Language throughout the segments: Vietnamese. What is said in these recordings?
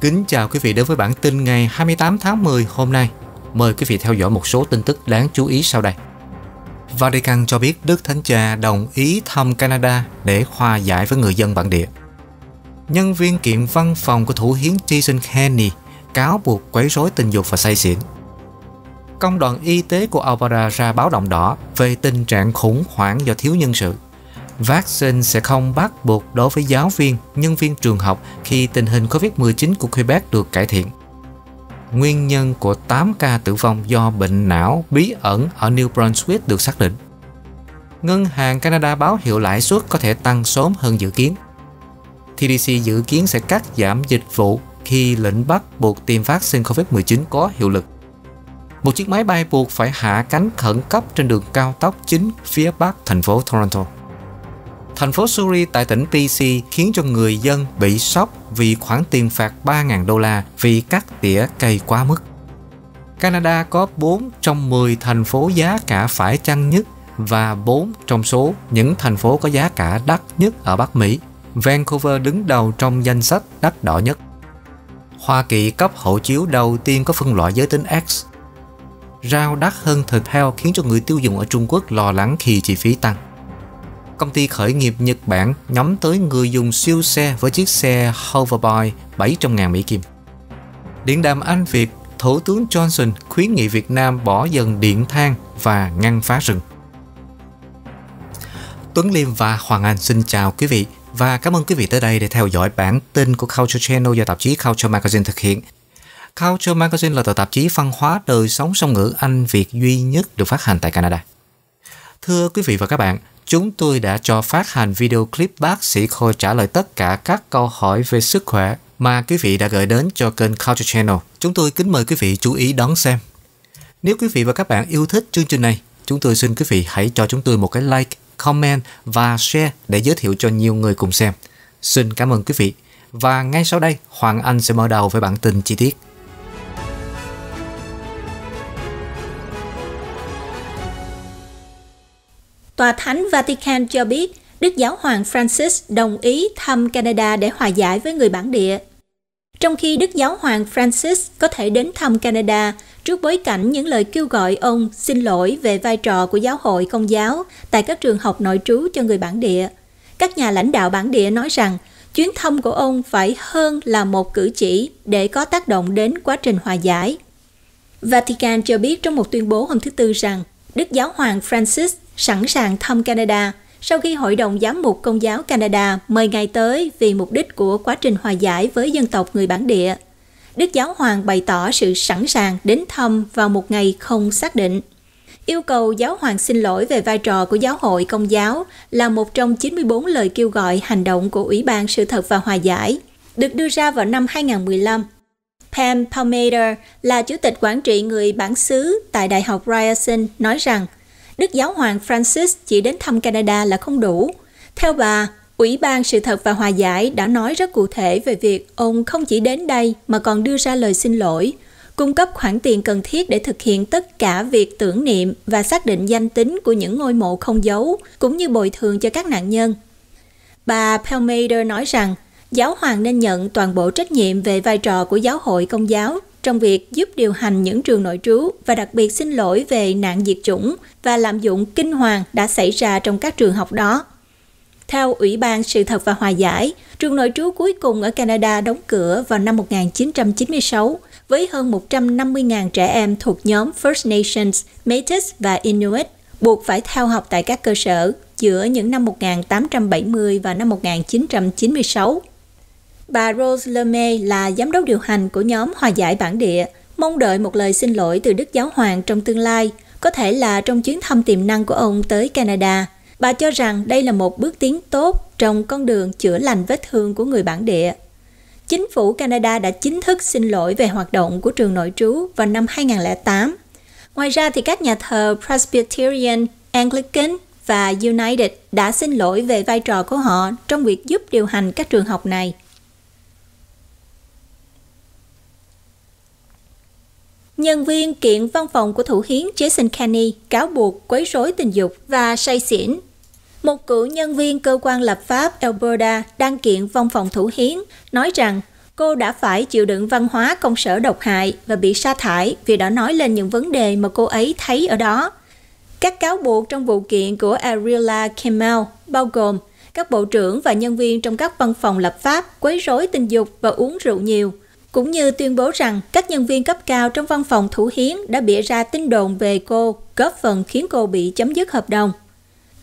Kính chào quý vị đến với bản tin ngày 28 tháng 10 hôm nay. Mời quý vị theo dõi một số tin tức đáng chú ý sau đây. Vatican cho biết Đức Thánh Cha đồng ý thăm Canada để hòa giải với người dân bản địa. Nhân viên kiện văn phòng của thủ hiến Jason Kenney cáo buộc quấy rối tình dục và say xỉn. Công đoàn y tế của Alberta ra báo động đỏ về tình trạng khủng hoảng do thiếu nhân sự. Vaccine sẽ không bắt buộc đối với giáo viên, nhân viên trường học khi tình hình COVID-19 của Quebec được cải thiện. Nguyên nhân của 8 ca tử vong do bệnh não bí ẩn ở New Brunswick được xác định. Ngân hàng Canada báo hiệu lãi suất có thể tăng sớm hơn dự kiến. TDC dự kiến sẽ cắt giảm dịch vụ khi lệnh bắt buộc tiêm vaccine COVID-19 có hiệu lực. Một chiếc máy bay buộc phải hạ cánh khẩn cấp trên đường cao tốc chính phía bắc thành phố Toronto. Thành phố Surrey tại tỉnh BC khiến cho người dân bị sốc vì khoản tiền phạt 3.000 đô la vì cắt tỉa cây quá mức. Canada có 4 trong 10 thành phố giá cả phải chăng nhất và 4 trong số những thành phố có giá cả đắt nhất ở Bắc Mỹ. Vancouver đứng đầu trong danh sách đắt đỏ nhất. Hoa Kỳ cấp hộ chiếu đầu tiên có phân loại giới tính X. Rau đắt hơn thịt heo khiến cho người tiêu dùng ở Trung Quốc lo lắng khi chi phí tăng công ty khởi nghiệp Nhật Bản nhắm tới người dùng siêu xe với chiếc xe Hoverboy 700.000 Mỹ Kim. Điện đàm Anh Việt, Thủ tướng Johnson khuyến nghị Việt Nam bỏ dần điện than và ngăn phá rừng. Tuấn Liêm và Hoàng Anh xin chào quý vị và cảm ơn quý vị tới đây để theo dõi bản tin của Culture Channel do tạp chí Culture Magazine thực hiện. Culture Magazine là tờ tạp chí văn hóa đời sống song ngữ Anh Việt duy nhất được phát hành tại Canada. Thưa quý vị và các bạn, chúng tôi đã cho phát hành video clip bác sĩ Khôi trả lời tất cả các câu hỏi về sức khỏe mà quý vị đã gửi đến cho kênh Culture Channel. Chúng tôi kính mời quý vị chú ý đón xem. Nếu quý vị và các bạn yêu thích chương trình này, chúng tôi xin quý vị hãy cho chúng tôi một cái like, comment và share để giới thiệu cho nhiều người cùng xem. Xin cảm ơn quý vị. Và ngay sau đây, Hoàng Anh sẽ mở đầu với bản tin chi tiết. Tòa Thánh Vatican cho biết Đức Giáo Hoàng Francis đồng ý thăm Canada để hòa giải với người bản địa. Trong khi Đức Giáo Hoàng Francis có thể đến thăm Canada trước bối cảnh những lời kêu gọi ông xin lỗi về vai trò của giáo hội công giáo tại các trường học nội trú cho người bản địa, các nhà lãnh đạo bản địa nói rằng chuyến thăm của ông phải hơn là một cử chỉ để có tác động đến quá trình hòa giải. Vatican cho biết trong một tuyên bố hôm thứ Tư rằng Đức Giáo hoàng Francis sẵn sàng thăm Canada sau khi Hội đồng Giám mục Công giáo Canada mời ngài tới vì mục đích của quá trình hòa giải với dân tộc người bản địa. Đức Giáo Hoàng bày tỏ sự sẵn sàng đến thăm vào một ngày không xác định. Yêu cầu Giáo Hoàng xin lỗi về vai trò của Giáo hội Công giáo là một trong 94 lời kêu gọi hành động của Ủy ban Sự thật và Hòa giải, được đưa ra vào năm 2015 Pam Palmader là chủ tịch quản trị người bản xứ tại Đại học Ryerson nói rằng Đức Giáo hoàng Francis chỉ đến thăm Canada là không đủ. Theo bà, Ủy ban Sự thật và Hòa giải đã nói rất cụ thể về việc ông không chỉ đến đây mà còn đưa ra lời xin lỗi, cung cấp khoản tiền cần thiết để thực hiện tất cả việc tưởng niệm và xác định danh tính của những ngôi mộ không dấu, cũng như bồi thường cho các nạn nhân. Bà Palmader nói rằng giáo hoàng nên nhận toàn bộ trách nhiệm về vai trò của giáo hội công giáo trong việc giúp điều hành những trường nội trú và đặc biệt xin lỗi về nạn diệt chủng và lạm dụng kinh hoàng đã xảy ra trong các trường học đó. Theo Ủy ban Sự thật và Hòa giải, trường nội trú cuối cùng ở Canada đóng cửa vào năm 1996 với hơn 150.000 trẻ em thuộc nhóm First Nations, Métis và Inuit buộc phải theo học tại các cơ sở giữa những năm 1870 và năm 1996. Bà Rose Lemay là giám đốc điều hành của nhóm hòa giải bản địa, mong đợi một lời xin lỗi từ Đức Giáo Hoàng trong tương lai, có thể là trong chuyến thăm tiềm năng của ông tới Canada. Bà cho rằng đây là một bước tiến tốt trong con đường chữa lành vết thương của người bản địa. Chính phủ Canada đã chính thức xin lỗi về hoạt động của trường nội trú vào năm 2008. Ngoài ra thì các nhà thờ Presbyterian, Anglican và United đã xin lỗi về vai trò của họ trong việc giúp điều hành các trường học này. Nhân viên kiện văn phòng của thủ hiến Jason Kenney cáo buộc quấy rối tình dục và say xỉn. Một cựu nhân viên cơ quan lập pháp Alberta đang kiện văn phòng thủ hiến, nói rằng cô đã phải chịu đựng văn hóa công sở độc hại và bị sa thải vì đã nói lên những vấn đề mà cô ấy thấy ở đó. Các cáo buộc trong vụ kiện của Ariela Kemal bao gồm các bộ trưởng và nhân viên trong các văn phòng lập pháp quấy rối tình dục và uống rượu nhiều – cũng như tuyên bố rằng các nhân viên cấp cao trong văn phòng thủ hiến đã bịa ra tin đồn về cô, góp phần khiến cô bị chấm dứt hợp đồng.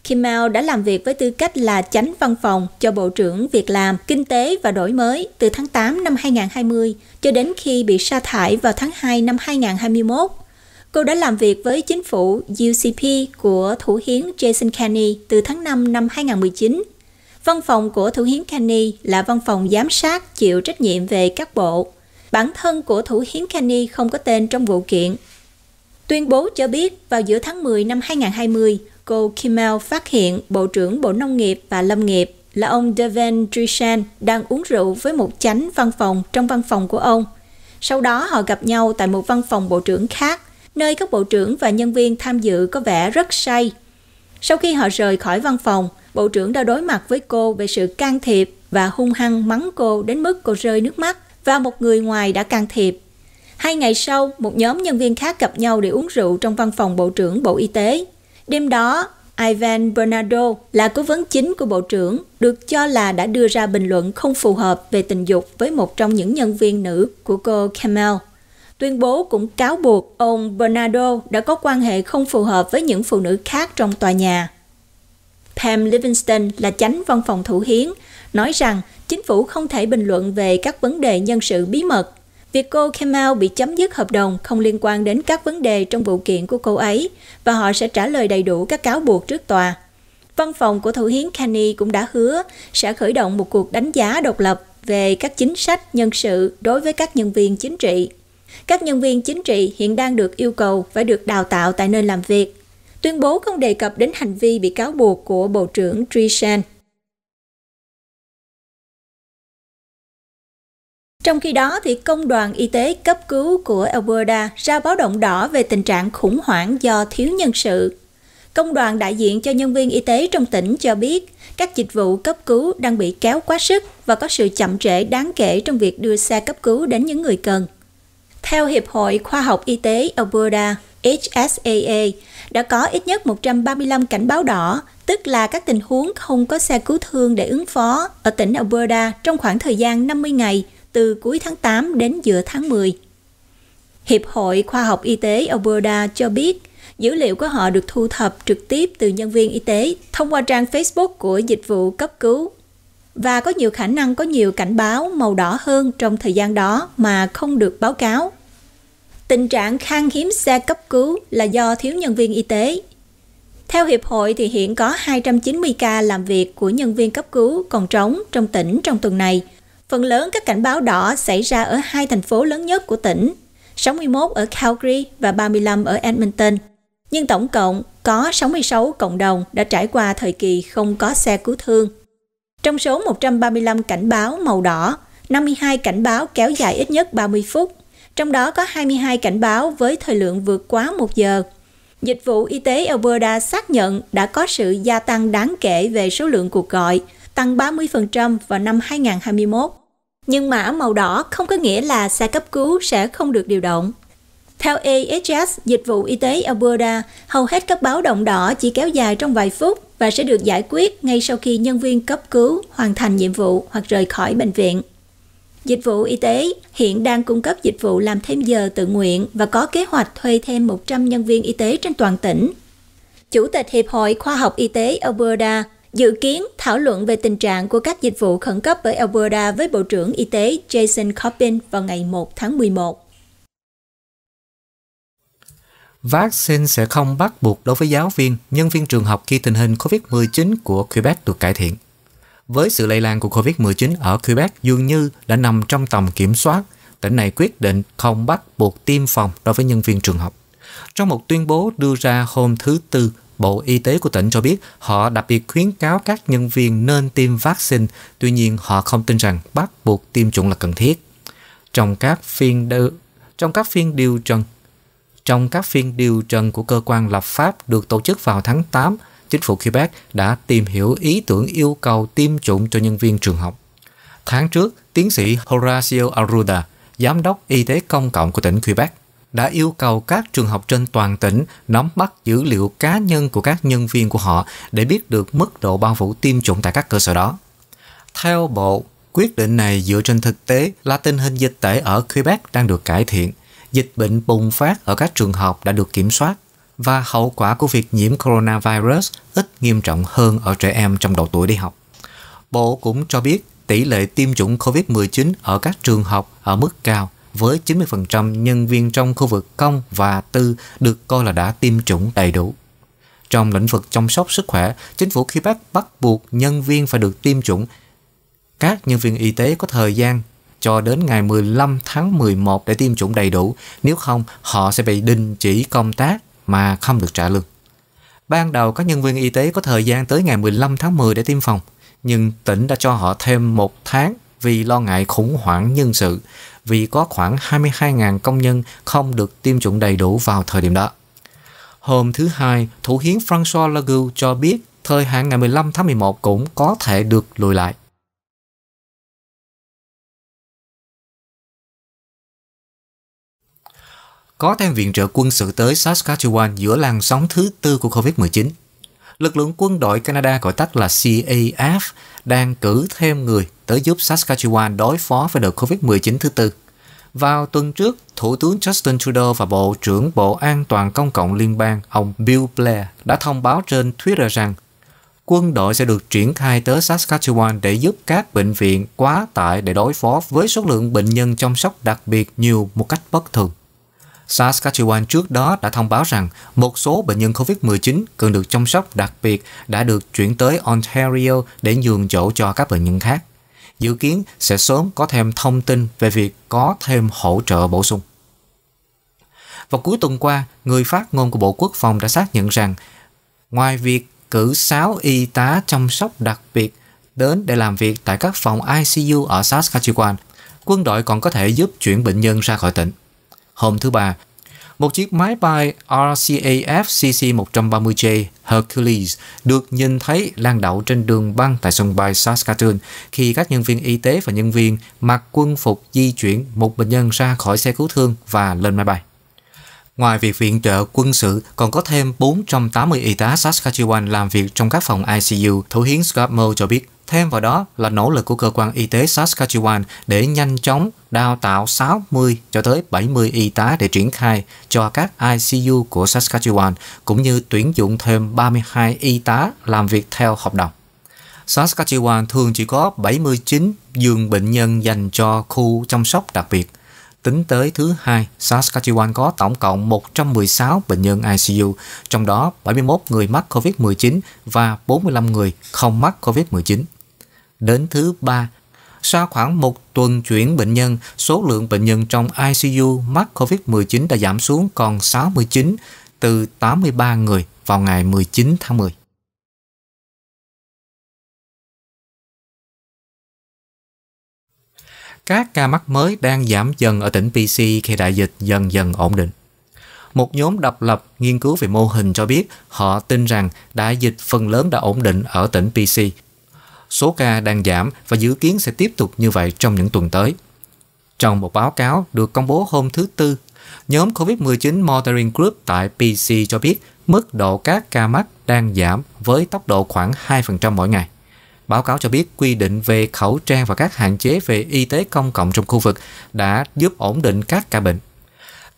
Kim Mao đã làm việc với tư cách là chánh văn phòng cho Bộ trưởng Việc làm, Kinh tế và Đổi mới từ tháng 8 năm 2020 cho đến khi bị sa thải vào tháng 2 năm 2021. Cô đã làm việc với chính phủ UCP của Thủ hiến Jason Kenney từ tháng 5 năm 2019. Văn phòng của Thủ hiến Kenney là văn phòng giám sát chịu trách nhiệm về các bộ, bản thân của thủ hiến Kenny không có tên trong vụ kiện. Tuyên bố cho biết vào giữa tháng 10 năm 2020, cô Kimmel phát hiện Bộ trưởng Bộ Nông nghiệp và Lâm nghiệp là ông Deven Trishan đang uống rượu với một chánh văn phòng trong văn phòng của ông. Sau đó họ gặp nhau tại một văn phòng bộ trưởng khác, nơi các bộ trưởng và nhân viên tham dự có vẻ rất say. Sau khi họ rời khỏi văn phòng, bộ trưởng đã đối mặt với cô về sự can thiệp và hung hăng mắng cô đến mức cô rơi nước mắt và một người ngoài đã can thiệp. Hai ngày sau, một nhóm nhân viên khác gặp nhau để uống rượu trong văn phòng Bộ trưởng Bộ Y tế. Đêm đó, Ivan Bernardo là cố vấn chính của Bộ trưởng, được cho là đã đưa ra bình luận không phù hợp về tình dục với một trong những nhân viên nữ của cô camel Tuyên bố cũng cáo buộc ông Bernardo đã có quan hệ không phù hợp với những phụ nữ khác trong tòa nhà. Pam Livingston là chánh văn phòng thủ hiến, nói rằng chính phủ không thể bình luận về các vấn đề nhân sự bí mật. Việc cô Kemal bị chấm dứt hợp đồng không liên quan đến các vấn đề trong vụ kiện của cô ấy và họ sẽ trả lời đầy đủ các cáo buộc trước tòa. Văn phòng của Thủ hiến Kani cũng đã hứa sẽ khởi động một cuộc đánh giá độc lập về các chính sách nhân sự đối với các nhân viên chính trị. Các nhân viên chính trị hiện đang được yêu cầu phải được đào tạo tại nơi làm việc. Tuyên bố không đề cập đến hành vi bị cáo buộc của Bộ trưởng Trishan Trong khi đó, thì Công đoàn Y tế cấp cứu của Alberta ra báo động đỏ về tình trạng khủng hoảng do thiếu nhân sự. Công đoàn đại diện cho nhân viên y tế trong tỉnh cho biết, các dịch vụ cấp cứu đang bị kéo quá sức và có sự chậm trễ đáng kể trong việc đưa xe cấp cứu đến những người cần. Theo Hiệp hội Khoa học Y tế Alberta, HSAA, đã có ít nhất 135 cảnh báo đỏ, tức là các tình huống không có xe cứu thương để ứng phó ở tỉnh Alberta trong khoảng thời gian 50 ngày – từ cuối tháng 8 đến giữa tháng 10. Hiệp hội Khoa học Y tế Alberta cho biết, dữ liệu của họ được thu thập trực tiếp từ nhân viên y tế thông qua trang Facebook của dịch vụ cấp cứu và có nhiều khả năng có nhiều cảnh báo màu đỏ hơn trong thời gian đó mà không được báo cáo. Tình trạng khan hiếm xe cấp cứu là do thiếu nhân viên y tế. Theo Hiệp hội thì hiện có 290 ca làm việc của nhân viên cấp cứu còn trống trong tỉnh trong tuần này – Phần lớn các cảnh báo đỏ xảy ra ở hai thành phố lớn nhất của tỉnh, 61 ở Calgary và 35 ở Edmonton. Nhưng tổng cộng có 66 cộng đồng đã trải qua thời kỳ không có xe cứu thương. Trong số 135 cảnh báo màu đỏ, 52 cảnh báo kéo dài ít nhất 30 phút, trong đó có 22 cảnh báo với thời lượng vượt quá 1 giờ. Dịch vụ y tế Alberta xác nhận đã có sự gia tăng đáng kể về số lượng cuộc gọi, tăng 30% vào năm 2021. Nhưng mã màu đỏ không có nghĩa là xe cấp cứu sẽ không được điều động. Theo AHS, dịch vụ y tế Alberta, hầu hết các báo động đỏ chỉ kéo dài trong vài phút và sẽ được giải quyết ngay sau khi nhân viên cấp cứu hoàn thành nhiệm vụ hoặc rời khỏi bệnh viện. Dịch vụ y tế hiện đang cung cấp dịch vụ làm thêm giờ tự nguyện và có kế hoạch thuê thêm 100 nhân viên y tế trên toàn tỉnh. Chủ tịch Hiệp hội Khoa học Y tế Alberta dự kiến thảo luận về tình trạng của các dịch vụ khẩn cấp ở Alberta với Bộ trưởng Y tế Jason Corbin vào ngày 1 tháng 11. Vaccine sẽ không bắt buộc đối với giáo viên, nhân viên trường học khi tình hình COVID-19 của Quebec được cải thiện. Với sự lây lan của COVID-19 ở Quebec dường như đã nằm trong tầm kiểm soát, tỉnh này quyết định không bắt buộc tiêm phòng đối với nhân viên trường học. Trong một tuyên bố đưa ra hôm thứ Tư, Bộ Y tế của tỉnh cho biết họ đặc biệt khuyến cáo các nhân viên nên tiêm vaccine, tuy nhiên họ không tin rằng bắt buộc tiêm chủng là cần thiết. Trong các phiên đ... trong các phiên điều trần trong các phiên điều trần của cơ quan lập pháp được tổ chức vào tháng 8, chính phủ Quebec đã tìm hiểu ý tưởng yêu cầu tiêm chủng cho nhân viên trường học. Tháng trước, tiến sĩ Horacio Arruda, giám đốc y tế công cộng của tỉnh Quebec, đã yêu cầu các trường học trên toàn tỉnh nắm bắt dữ liệu cá nhân của các nhân viên của họ để biết được mức độ bao phủ tiêm chủng tại các cơ sở đó. Theo Bộ, quyết định này dựa trên thực tế là tình hình dịch tễ ở Quebec đang được cải thiện, dịch bệnh bùng phát ở các trường học đã được kiểm soát và hậu quả của việc nhiễm coronavirus ít nghiêm trọng hơn ở trẻ em trong độ tuổi đi học. Bộ cũng cho biết tỷ lệ tiêm chủng COVID-19 ở các trường học ở mức cao với 90% nhân viên trong khu vực công và tư được coi là đã tiêm chủng đầy đủ. Trong lĩnh vực chăm sóc sức khỏe, chính phủ Quebec bắt buộc nhân viên phải được tiêm chủng. Các nhân viên y tế có thời gian cho đến ngày 15 tháng 11 để tiêm chủng đầy đủ, nếu không họ sẽ bị đình chỉ công tác mà không được trả lương. Ban đầu các nhân viên y tế có thời gian tới ngày 15 tháng 10 để tiêm phòng, nhưng tỉnh đã cho họ thêm một tháng vì lo ngại khủng hoảng nhân sự vì có khoảng 22.000 công nhân không được tiêm chủng đầy đủ vào thời điểm đó. Hôm thứ Hai, Thủ hiến François Legault cho biết thời hạn ngày 15 tháng 11 cũng có thể được lùi lại. Có thêm viện trợ quân sự tới Saskatchewan giữa làn sóng thứ tư của COVID-19 lực lượng quân đội Canada gọi tắt là CAF đang cử thêm người tới giúp Saskatchewan đối phó với đợt COVID-19 thứ tư. Vào tuần trước, Thủ tướng Justin Trudeau và Bộ trưởng Bộ An toàn Công cộng Liên bang, ông Bill Blair, đã thông báo trên Twitter rằng quân đội sẽ được triển khai tới Saskatchewan để giúp các bệnh viện quá tải để đối phó với số lượng bệnh nhân chăm sóc đặc biệt nhiều một cách bất thường. Saskatchewan trước đó đã thông báo rằng một số bệnh nhân COVID-19 cần được chăm sóc đặc biệt đã được chuyển tới Ontario để nhường chỗ cho các bệnh nhân khác. Dự kiến sẽ sớm có thêm thông tin về việc có thêm hỗ trợ bổ sung. Vào cuối tuần qua, người phát ngôn của Bộ Quốc phòng đã xác nhận rằng ngoài việc cử 6 y tá chăm sóc đặc biệt đến để làm việc tại các phòng ICU ở Saskatchewan, quân đội còn có thể giúp chuyển bệnh nhân ra khỏi tỉnh hôm thứ Ba. Một chiếc máy bay RCAF CC-130J Hercules được nhìn thấy lan đậu trên đường băng tại sân bay Saskatoon khi các nhân viên y tế và nhân viên mặc quân phục di chuyển một bệnh nhân ra khỏi xe cứu thương và lên máy bay. Ngoài việc viện trợ quân sự, còn có thêm 480 y tá Saskatchewan làm việc trong các phòng ICU, Thủ hiến Scott Moe cho biết. Thêm vào đó là nỗ lực của cơ quan y tế Saskatchewan để nhanh chóng đào tạo 60 cho tới 70 y tá để triển khai cho các ICU của Saskatchewan, cũng như tuyển dụng thêm 32 y tá làm việc theo hợp đồng. Saskatchewan thường chỉ có 79 giường bệnh nhân dành cho khu chăm sóc đặc biệt – Tính tới thứ hai, Saskatchewan có tổng cộng 116 bệnh nhân ICU, trong đó 71 người mắc COVID-19 và 45 người không mắc COVID-19. Đến thứ ba, sau khoảng một tuần chuyển bệnh nhân, số lượng bệnh nhân trong ICU mắc COVID-19 đã giảm xuống còn 69 từ 83 người vào ngày 19 tháng 10. các ca mắc mới đang giảm dần ở tỉnh PC khi đại dịch dần dần ổn định. Một nhóm độc lập nghiên cứu về mô hình cho biết họ tin rằng đại dịch phần lớn đã ổn định ở tỉnh PC. Số ca đang giảm và dự kiến sẽ tiếp tục như vậy trong những tuần tới. Trong một báo cáo được công bố hôm thứ Tư, nhóm COVID-19 Monitoring Group tại PC cho biết mức độ các ca mắc đang giảm với tốc độ khoảng 2% mỗi ngày. Báo cáo cho biết quy định về khẩu trang và các hạn chế về y tế công cộng trong khu vực đã giúp ổn định các ca bệnh.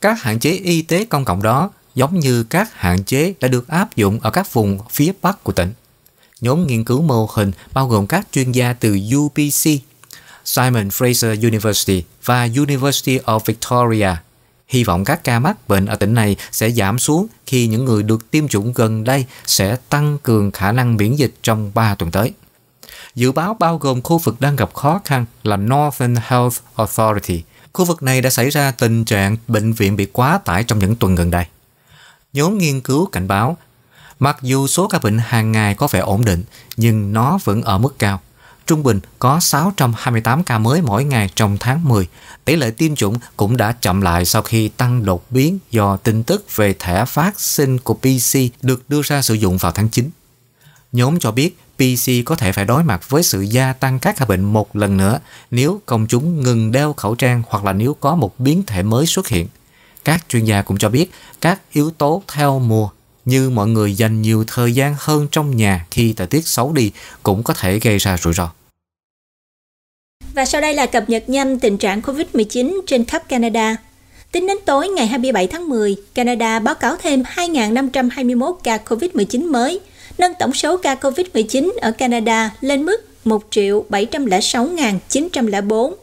Các hạn chế y tế công cộng đó giống như các hạn chế đã được áp dụng ở các vùng phía Bắc của tỉnh. Nhóm nghiên cứu mô hình bao gồm các chuyên gia từ UBC, Simon Fraser University và University of Victoria hy vọng các ca mắc bệnh ở tỉnh này sẽ giảm xuống khi những người được tiêm chủng gần đây sẽ tăng cường khả năng miễn dịch trong 3 tuần tới. Dự báo bao gồm khu vực đang gặp khó khăn là Northern Health Authority. Khu vực này đã xảy ra tình trạng bệnh viện bị quá tải trong những tuần gần đây. Nhóm nghiên cứu cảnh báo, mặc dù số ca bệnh hàng ngày có vẻ ổn định, nhưng nó vẫn ở mức cao. Trung bình có 628 ca mới mỗi ngày trong tháng 10. Tỷ lệ tiêm chủng cũng đã chậm lại sau khi tăng đột biến do tin tức về thẻ phát sinh của PC được đưa ra sử dụng vào tháng 9. Nhóm cho biết PC có thể phải đối mặt với sự gia tăng các ca bệnh một lần nữa nếu công chúng ngừng đeo khẩu trang hoặc là nếu có một biến thể mới xuất hiện. Các chuyên gia cũng cho biết các yếu tố theo mùa như mọi người dành nhiều thời gian hơn trong nhà khi thời tiết xấu đi cũng có thể gây ra rủi ro. Và sau đây là cập nhật nhanh tình trạng COVID-19 trên khắp Canada. Tính đến tối ngày 27 tháng 10, Canada báo cáo thêm 2.521 ca COVID-19 mới – nâng tổng số ca COVID-19 ở Canada lên mức 1.706.904.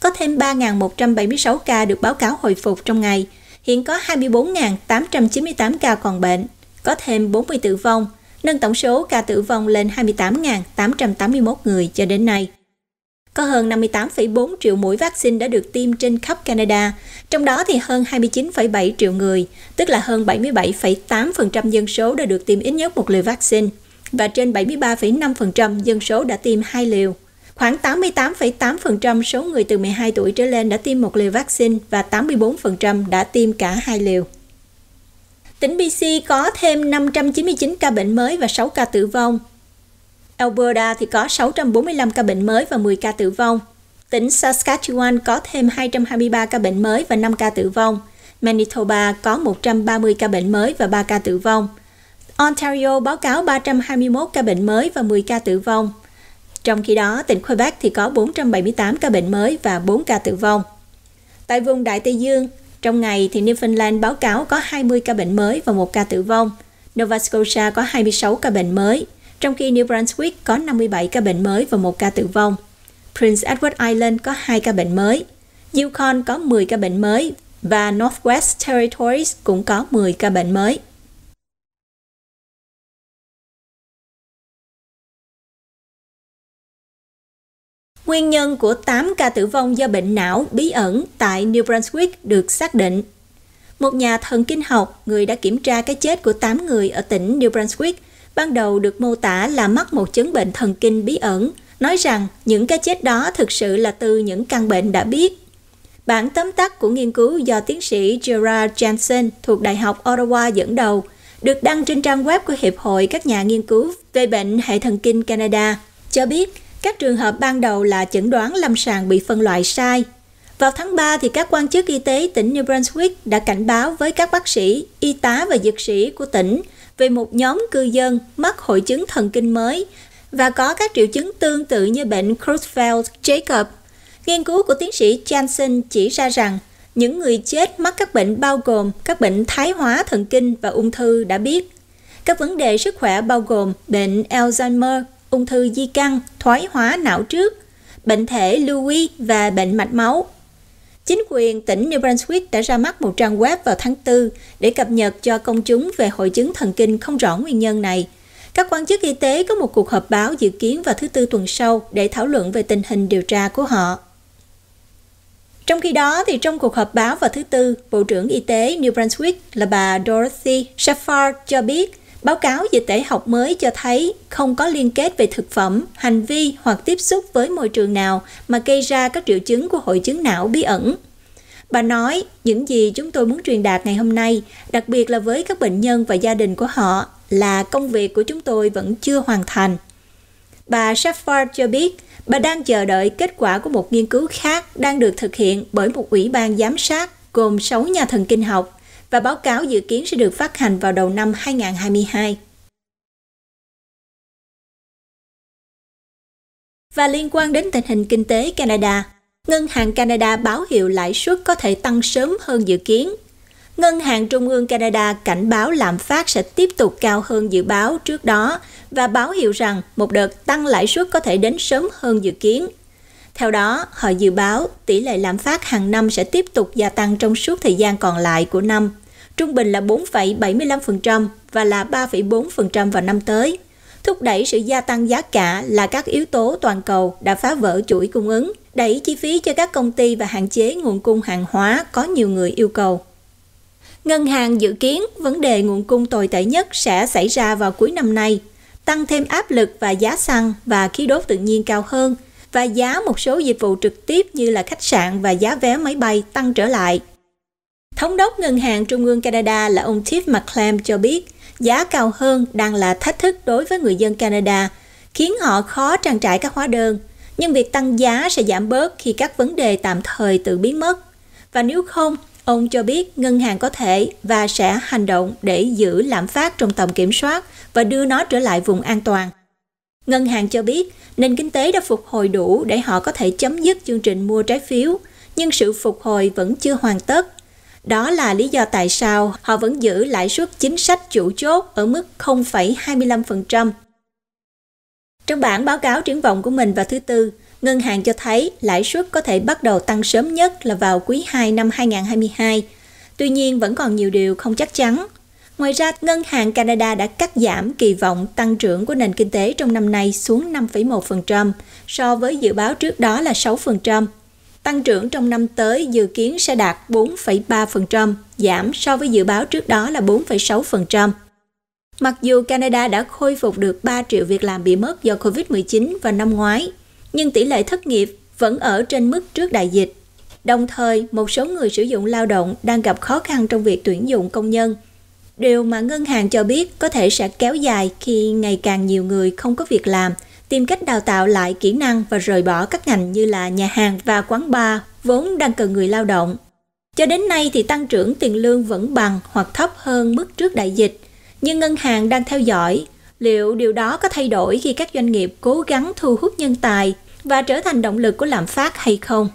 Có thêm 3.176 ca được báo cáo hồi phục trong ngày. Hiện có 24.898 ca còn bệnh. Có thêm 40 tử vong, nâng tổng số ca tử vong lên 28.881 người cho đến nay có hơn 58,4 triệu mũi vaccine đã được tiêm trên khắp Canada, trong đó thì hơn 29,7 triệu người, tức là hơn 77,8% dân số đã được tiêm ít nhất một liều vaccine và trên 73,5% dân số đã tiêm hai liều. Khoảng 88,8% số người từ 12 tuổi trở lên đã tiêm một liều vaccine và 84% đã tiêm cả hai liều. Tỉnh BC có thêm 599 ca bệnh mới và 6 ca tử vong, Alberta thì có 645 ca bệnh mới và 10 ca tử vong. Tỉnh Saskatchewan có thêm 223 ca bệnh mới và 5 ca tử vong. Manitoba có 130 ca bệnh mới và 3 ca tử vong. Ontario báo cáo 321 ca bệnh mới và 10 ca tử vong. Trong khi đó, tỉnh Quebec thì có 478 ca bệnh mới và 4 ca tử vong. Tại vùng Đại Tây Dương, trong ngày thì Newfoundland báo cáo có 20 ca bệnh mới và 1 ca tử vong. Nova Scotia có 26 ca bệnh mới, trong khi New Brunswick có 57 ca bệnh mới và một ca tử vong. Prince Edward Island có 2 ca bệnh mới, Yukon có 10 ca bệnh mới và Northwest Territories cũng có 10 ca bệnh mới. Nguyên nhân của 8 ca tử vong do bệnh não bí ẩn tại New Brunswick được xác định. Một nhà thần kinh học, người đã kiểm tra cái chết của 8 người ở tỉnh New Brunswick, ban đầu được mô tả là mắc một chứng bệnh thần kinh bí ẩn, nói rằng những cái chết đó thực sự là từ những căn bệnh đã biết. Bản tóm tắt của nghiên cứu do tiến sĩ Gerard Janssen thuộc Đại học Ottawa dẫn đầu được đăng trên trang web của Hiệp hội các nhà nghiên cứu về bệnh hệ thần kinh Canada, cho biết các trường hợp ban đầu là chẩn đoán lâm sàng bị phân loại sai. Vào tháng 3, thì các quan chức y tế tỉnh New Brunswick đã cảnh báo với các bác sĩ, y tá và dược sĩ của tỉnh về một nhóm cư dân mắc hội chứng thần kinh mới và có các triệu chứng tương tự như bệnh Creutzfeldt-Jacob. Nghiên cứu của tiến sĩ Janssen chỉ ra rằng những người chết mắc các bệnh bao gồm các bệnh thái hóa thần kinh và ung thư đã biết. Các vấn đề sức khỏe bao gồm bệnh Alzheimer, ung thư di căn, thoái hóa não trước, bệnh thể Lewy và bệnh mạch máu. Chính quyền tỉnh New Brunswick đã ra mắt một trang web vào tháng 4 để cập nhật cho công chúng về hội chứng thần kinh không rõ nguyên nhân này. Các quan chức y tế có một cuộc họp báo dự kiến vào thứ Tư tuần sau để thảo luận về tình hình điều tra của họ. Trong khi đó, thì trong cuộc họp báo vào thứ Tư, Bộ trưởng Y tế New Brunswick là bà Dorothy Shepard cho biết Báo cáo dịch tễ học mới cho thấy không có liên kết về thực phẩm, hành vi hoặc tiếp xúc với môi trường nào mà gây ra các triệu chứng của hội chứng não bí ẩn. Bà nói, những gì chúng tôi muốn truyền đạt ngày hôm nay, đặc biệt là với các bệnh nhân và gia đình của họ, là công việc của chúng tôi vẫn chưa hoàn thành. Bà Shepard cho biết, bà đang chờ đợi kết quả của một nghiên cứu khác đang được thực hiện bởi một ủy ban giám sát gồm 6 nhà thần kinh học và báo cáo dự kiến sẽ được phát hành vào đầu năm 2022. Và liên quan đến tình hình kinh tế Canada, Ngân hàng Canada báo hiệu lãi suất có thể tăng sớm hơn dự kiến. Ngân hàng Trung ương Canada cảnh báo lạm phát sẽ tiếp tục cao hơn dự báo trước đó và báo hiệu rằng một đợt tăng lãi suất có thể đến sớm hơn dự kiến. Theo đó, họ dự báo tỷ lệ lạm phát hàng năm sẽ tiếp tục gia tăng trong suốt thời gian còn lại của năm, trung bình là 4,75% và là 3,4% vào năm tới. Thúc đẩy sự gia tăng giá cả là các yếu tố toàn cầu đã phá vỡ chuỗi cung ứng, đẩy chi phí cho các công ty và hạn chế nguồn cung hàng hóa có nhiều người yêu cầu. Ngân hàng dự kiến vấn đề nguồn cung tồi tệ nhất sẽ xảy ra vào cuối năm nay, tăng thêm áp lực và giá xăng và khí đốt tự nhiên cao hơn – và giá một số dịch vụ trực tiếp như là khách sạn và giá vé máy bay tăng trở lại. Thống đốc Ngân hàng Trung ương Canada là ông Tiff McClam cho biết, giá cao hơn đang là thách thức đối với người dân Canada, khiến họ khó trang trải các hóa đơn. Nhưng việc tăng giá sẽ giảm bớt khi các vấn đề tạm thời tự biến mất. Và nếu không, ông cho biết ngân hàng có thể và sẽ hành động để giữ lạm phát trong tầm kiểm soát và đưa nó trở lại vùng an toàn. Ngân hàng cho biết nền kinh tế đã phục hồi đủ để họ có thể chấm dứt chương trình mua trái phiếu, nhưng sự phục hồi vẫn chưa hoàn tất. Đó là lý do tại sao họ vẫn giữ lãi suất chính sách chủ chốt ở mức 0,25%. Trong bản báo cáo triển vọng của mình vào thứ Tư, ngân hàng cho thấy lãi suất có thể bắt đầu tăng sớm nhất là vào quý 2 năm 2022. Tuy nhiên, vẫn còn nhiều điều không chắc chắn Ngoài ra, Ngân hàng Canada đã cắt giảm kỳ vọng tăng trưởng của nền kinh tế trong năm nay xuống 5,1% so với dự báo trước đó là 6%. Tăng trưởng trong năm tới dự kiến sẽ đạt 4,3%, giảm so với dự báo trước đó là 4,6%. Mặc dù Canada đã khôi phục được 3 triệu việc làm bị mất do COVID-19 vào năm ngoái, nhưng tỷ lệ thất nghiệp vẫn ở trên mức trước đại dịch. Đồng thời, một số người sử dụng lao động đang gặp khó khăn trong việc tuyển dụng công nhân – Điều mà ngân hàng cho biết có thể sẽ kéo dài khi ngày càng nhiều người không có việc làm, tìm cách đào tạo lại kỹ năng và rời bỏ các ngành như là nhà hàng và quán bar vốn đang cần người lao động. Cho đến nay thì tăng trưởng tiền lương vẫn bằng hoặc thấp hơn mức trước đại dịch, nhưng ngân hàng đang theo dõi liệu điều đó có thay đổi khi các doanh nghiệp cố gắng thu hút nhân tài và trở thành động lực của lạm phát hay không.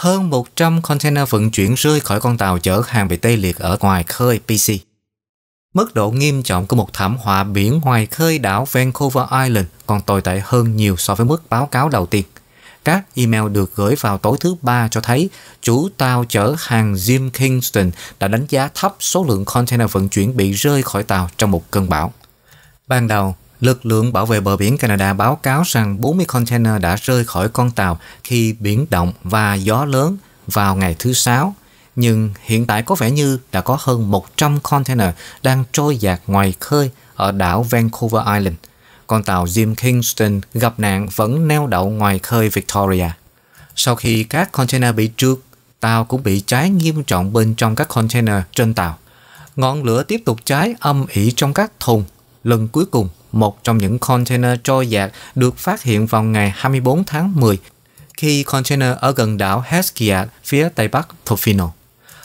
hơn 100 container vận chuyển rơi khỏi con tàu chở hàng bị tê liệt ở ngoài khơi PC. Mức độ nghiêm trọng của một thảm họa biển ngoài khơi đảo Vancouver Island còn tồi tệ hơn nhiều so với mức báo cáo đầu tiên. Các email được gửi vào tối thứ ba cho thấy chủ tàu chở hàng Jim Kingston đã đánh giá thấp số lượng container vận chuyển bị rơi khỏi tàu trong một cơn bão. Ban đầu, Lực lượng bảo vệ bờ biển Canada báo cáo rằng 40 container đã rơi khỏi con tàu khi biển động và gió lớn vào ngày thứ Sáu. Nhưng hiện tại có vẻ như đã có hơn 100 container đang trôi dạt ngoài khơi ở đảo Vancouver Island. Con tàu Jim Kingston gặp nạn vẫn neo đậu ngoài khơi Victoria. Sau khi các container bị trượt, tàu cũng bị cháy nghiêm trọng bên trong các container trên tàu. Ngọn lửa tiếp tục cháy âm ỉ trong các thùng lần cuối cùng, một trong những container trôi dạt được phát hiện vào ngày 24 tháng 10 khi container ở gần đảo Heskia phía tây bắc Tofino.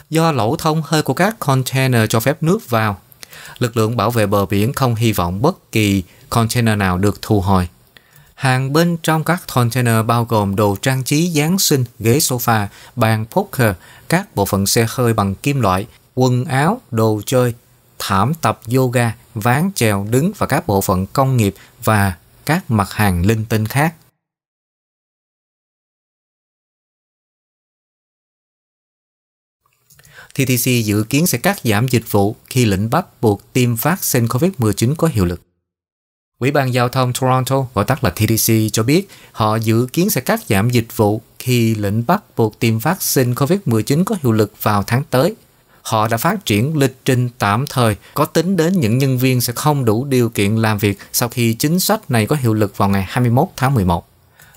Do lỗ thông hơi của các container cho phép nước vào, lực lượng bảo vệ bờ biển không hy vọng bất kỳ container nào được thu hồi. Hàng bên trong các container bao gồm đồ trang trí Giáng sinh, ghế sofa, bàn poker, các bộ phận xe hơi bằng kim loại, quần áo, đồ chơi, thảm tập yoga, ván trèo đứng và các bộ phận công nghiệp và các mặt hàng linh tinh khác. TTC dự kiến sẽ cắt giảm dịch vụ khi lệnh bắt buộc tiêm vaccine COVID-19 có hiệu lực. Ủy ban Giao thông Toronto, gọi tắt là TTC, cho biết họ dự kiến sẽ cắt giảm dịch vụ khi lệnh bắt buộc tiêm vaccine COVID-19 có hiệu lực vào tháng tới họ đã phát triển lịch trình tạm thời có tính đến những nhân viên sẽ không đủ điều kiện làm việc sau khi chính sách này có hiệu lực vào ngày 21 tháng 11.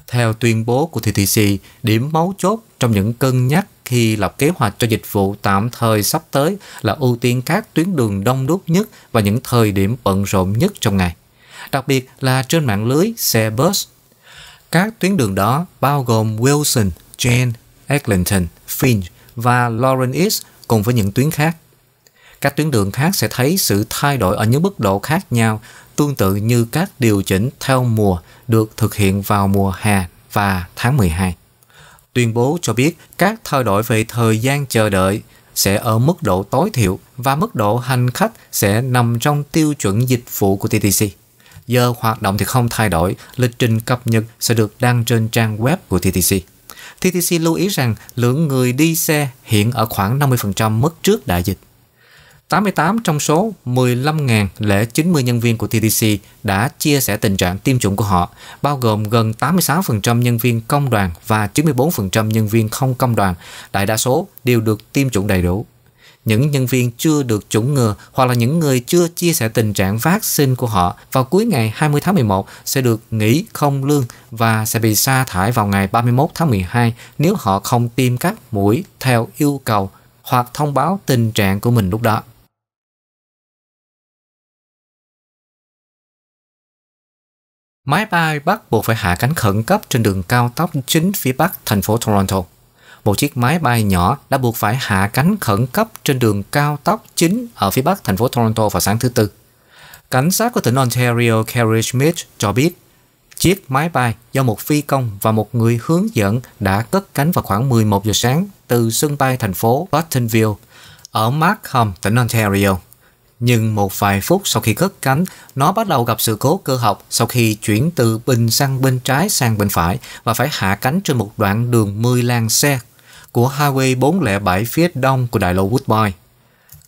Theo tuyên bố của TTC, điểm mấu chốt trong những cân nhắc khi lập kế hoạch cho dịch vụ tạm thời sắp tới là ưu tiên các tuyến đường đông đúc nhất và những thời điểm bận rộn nhất trong ngày. Đặc biệt là trên mạng lưới xe bus. Các tuyến đường đó bao gồm Wilson, Jane, Eglinton, Finch và Lawrence East cùng với những tuyến khác. Các tuyến đường khác sẽ thấy sự thay đổi ở những mức độ khác nhau, tương tự như các điều chỉnh theo mùa được thực hiện vào mùa hè và tháng 12. Tuyên bố cho biết các thay đổi về thời gian chờ đợi sẽ ở mức độ tối thiểu và mức độ hành khách sẽ nằm trong tiêu chuẩn dịch vụ của TTC. Giờ hoạt động thì không thay đổi, lịch trình cập nhật sẽ được đăng trên trang web của TTC. TTC lưu ý rằng lượng người đi xe hiện ở khoảng 50% mức trước đại dịch. 88 trong số 15 000 lễ 90 nhân viên của TTC đã chia sẻ tình trạng tiêm chủng của họ, bao gồm gần 86% nhân viên công đoàn và 94% nhân viên không công đoàn, đại đa số đều được tiêm chủng đầy đủ những nhân viên chưa được chủng ngừa hoặc là những người chưa chia sẻ tình trạng phát sinh của họ vào cuối ngày 20 tháng 11 sẽ được nghỉ không lương và sẽ bị sa thải vào ngày 31 tháng 12 nếu họ không tiêm các mũi theo yêu cầu hoặc thông báo tình trạng của mình lúc đó. Máy bay bắt buộc phải hạ cánh khẩn cấp trên đường cao tốc chính phía bắc thành phố Toronto một chiếc máy bay nhỏ đã buộc phải hạ cánh khẩn cấp trên đường cao tốc chính ở phía bắc thành phố Toronto vào sáng thứ Tư. Cảnh sát của tỉnh Ontario Kerry Smith cho biết chiếc máy bay do một phi công và một người hướng dẫn đã cất cánh vào khoảng 11 giờ sáng từ sân bay thành phố Buttonville ở Markham, tỉnh Ontario. Nhưng một vài phút sau khi cất cánh, nó bắt đầu gặp sự cố cơ học sau khi chuyển từ bình sang bên trái sang bên phải và phải hạ cánh trên một đoạn đường 10 làng xe của Highway 407 phía đông của đại lộ Woodbine.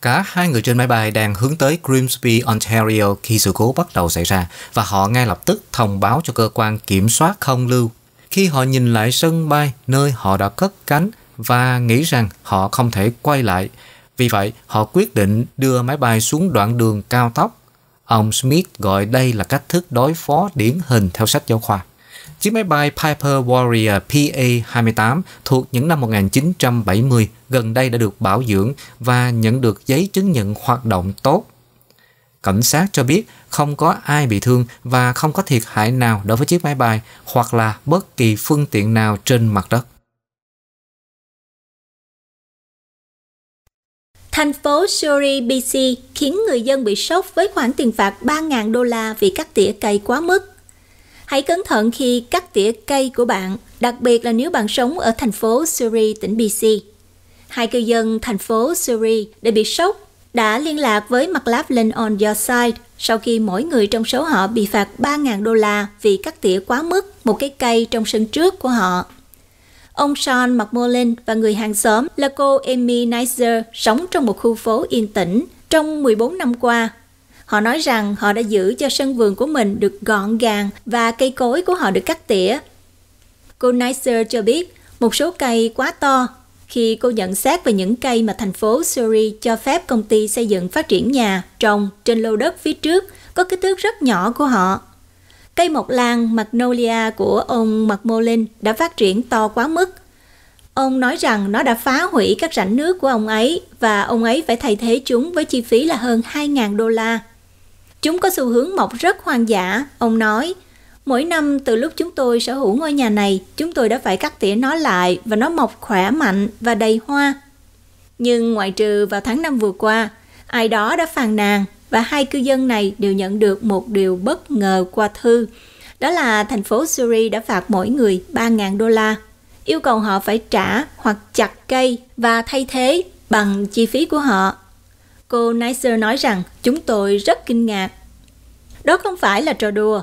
Cả hai người trên máy bay đang hướng tới Grimsby, Ontario khi sự cố bắt đầu xảy ra và họ ngay lập tức thông báo cho cơ quan kiểm soát không lưu. Khi họ nhìn lại sân bay nơi họ đã cất cánh và nghĩ rằng họ không thể quay lại, vì vậy họ quyết định đưa máy bay xuống đoạn đường cao tốc. Ông Smith gọi đây là cách thức đối phó điển hình theo sách giáo khoa. Chiếc máy bay Piper Warrior PA-28 thuộc những năm 1970 gần đây đã được bảo dưỡng và nhận được giấy chứng nhận hoạt động tốt. Cảnh sát cho biết không có ai bị thương và không có thiệt hại nào đối với chiếc máy bay hoặc là bất kỳ phương tiện nào trên mặt đất. Thành phố Surrey, BC khiến người dân bị sốc với khoản tiền phạt 3.000 đô la vì cắt tỉa cây quá mức. Hãy cẩn thận khi cắt tỉa cây của bạn, đặc biệt là nếu bạn sống ở thành phố Surrey, tỉnh BC. Hai cư dân thành phố Surrey đã bị sốc đã liên lạc với mặt láp lên on your side sau khi mỗi người trong số họ bị phạt 3.000 đô la vì cắt tỉa quá mức một cái cây trong sân trước của họ. Ông Sean McMullen và người hàng xóm là cô Amy Nizer sống trong một khu phố yên tĩnh trong 14 năm qua Họ nói rằng họ đã giữ cho sân vườn của mình được gọn gàng và cây cối của họ được cắt tỉa. Cô Nicer cho biết một số cây quá to khi cô nhận xét về những cây mà thành phố Surrey cho phép công ty xây dựng phát triển nhà, trồng trên lô đất phía trước có kích thước rất nhỏ của họ. Cây mộc lan Magnolia của ông McMullen đã phát triển to quá mức. Ông nói rằng nó đã phá hủy các rãnh nước của ông ấy và ông ấy phải thay thế chúng với chi phí là hơn 2.000 đô la. Chúng có xu hướng mọc rất hoang dã, ông nói. Mỗi năm từ lúc chúng tôi sở hữu ngôi nhà này, chúng tôi đã phải cắt tỉa nó lại và nó mọc khỏe mạnh và đầy hoa. Nhưng ngoại trừ vào tháng năm vừa qua, ai đó đã phàn nàn và hai cư dân này đều nhận được một điều bất ngờ qua thư. Đó là thành phố Surrey đã phạt mỗi người 3.000 đô la, yêu cầu họ phải trả hoặc chặt cây và thay thế bằng chi phí của họ Cô Nicer nói rằng chúng tôi rất kinh ngạc. Đó không phải là trò đùa.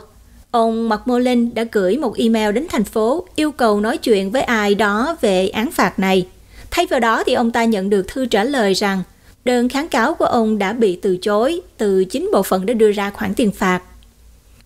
Ông McMullen đã gửi một email đến thành phố yêu cầu nói chuyện với ai đó về án phạt này. Thay vào đó thì ông ta nhận được thư trả lời rằng đơn kháng cáo của ông đã bị từ chối từ chính bộ phận đã đưa ra khoản tiền phạt.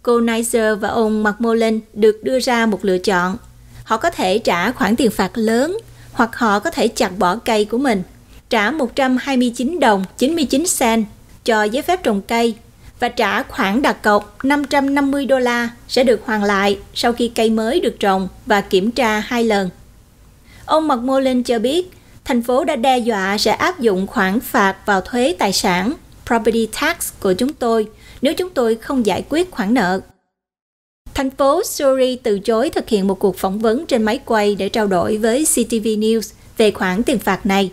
Cô Nicer và ông McMullen được đưa ra một lựa chọn. Họ có thể trả khoản tiền phạt lớn hoặc họ có thể chặt bỏ cây của mình trả 129 đồng 99 sen cho giấy phép trồng cây và trả khoản đặt cọc 550 đô la sẽ được hoàn lại sau khi cây mới được trồng và kiểm tra hai lần. Ông McMullen cho biết, thành phố đã đe dọa sẽ áp dụng khoản phạt vào thuế tài sản property tax của chúng tôi nếu chúng tôi không giải quyết khoản nợ. Thành phố Surrey từ chối thực hiện một cuộc phỏng vấn trên máy quay để trao đổi với CTV News về khoản tiền phạt này.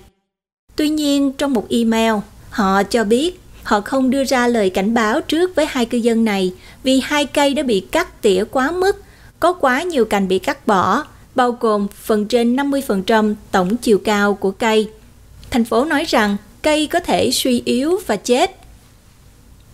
Tuy nhiên, trong một email, họ cho biết họ không đưa ra lời cảnh báo trước với hai cư dân này vì hai cây đã bị cắt tỉa quá mức, có quá nhiều cành bị cắt bỏ, bao gồm phần trên 50% tổng chiều cao của cây. Thành phố nói rằng cây có thể suy yếu và chết.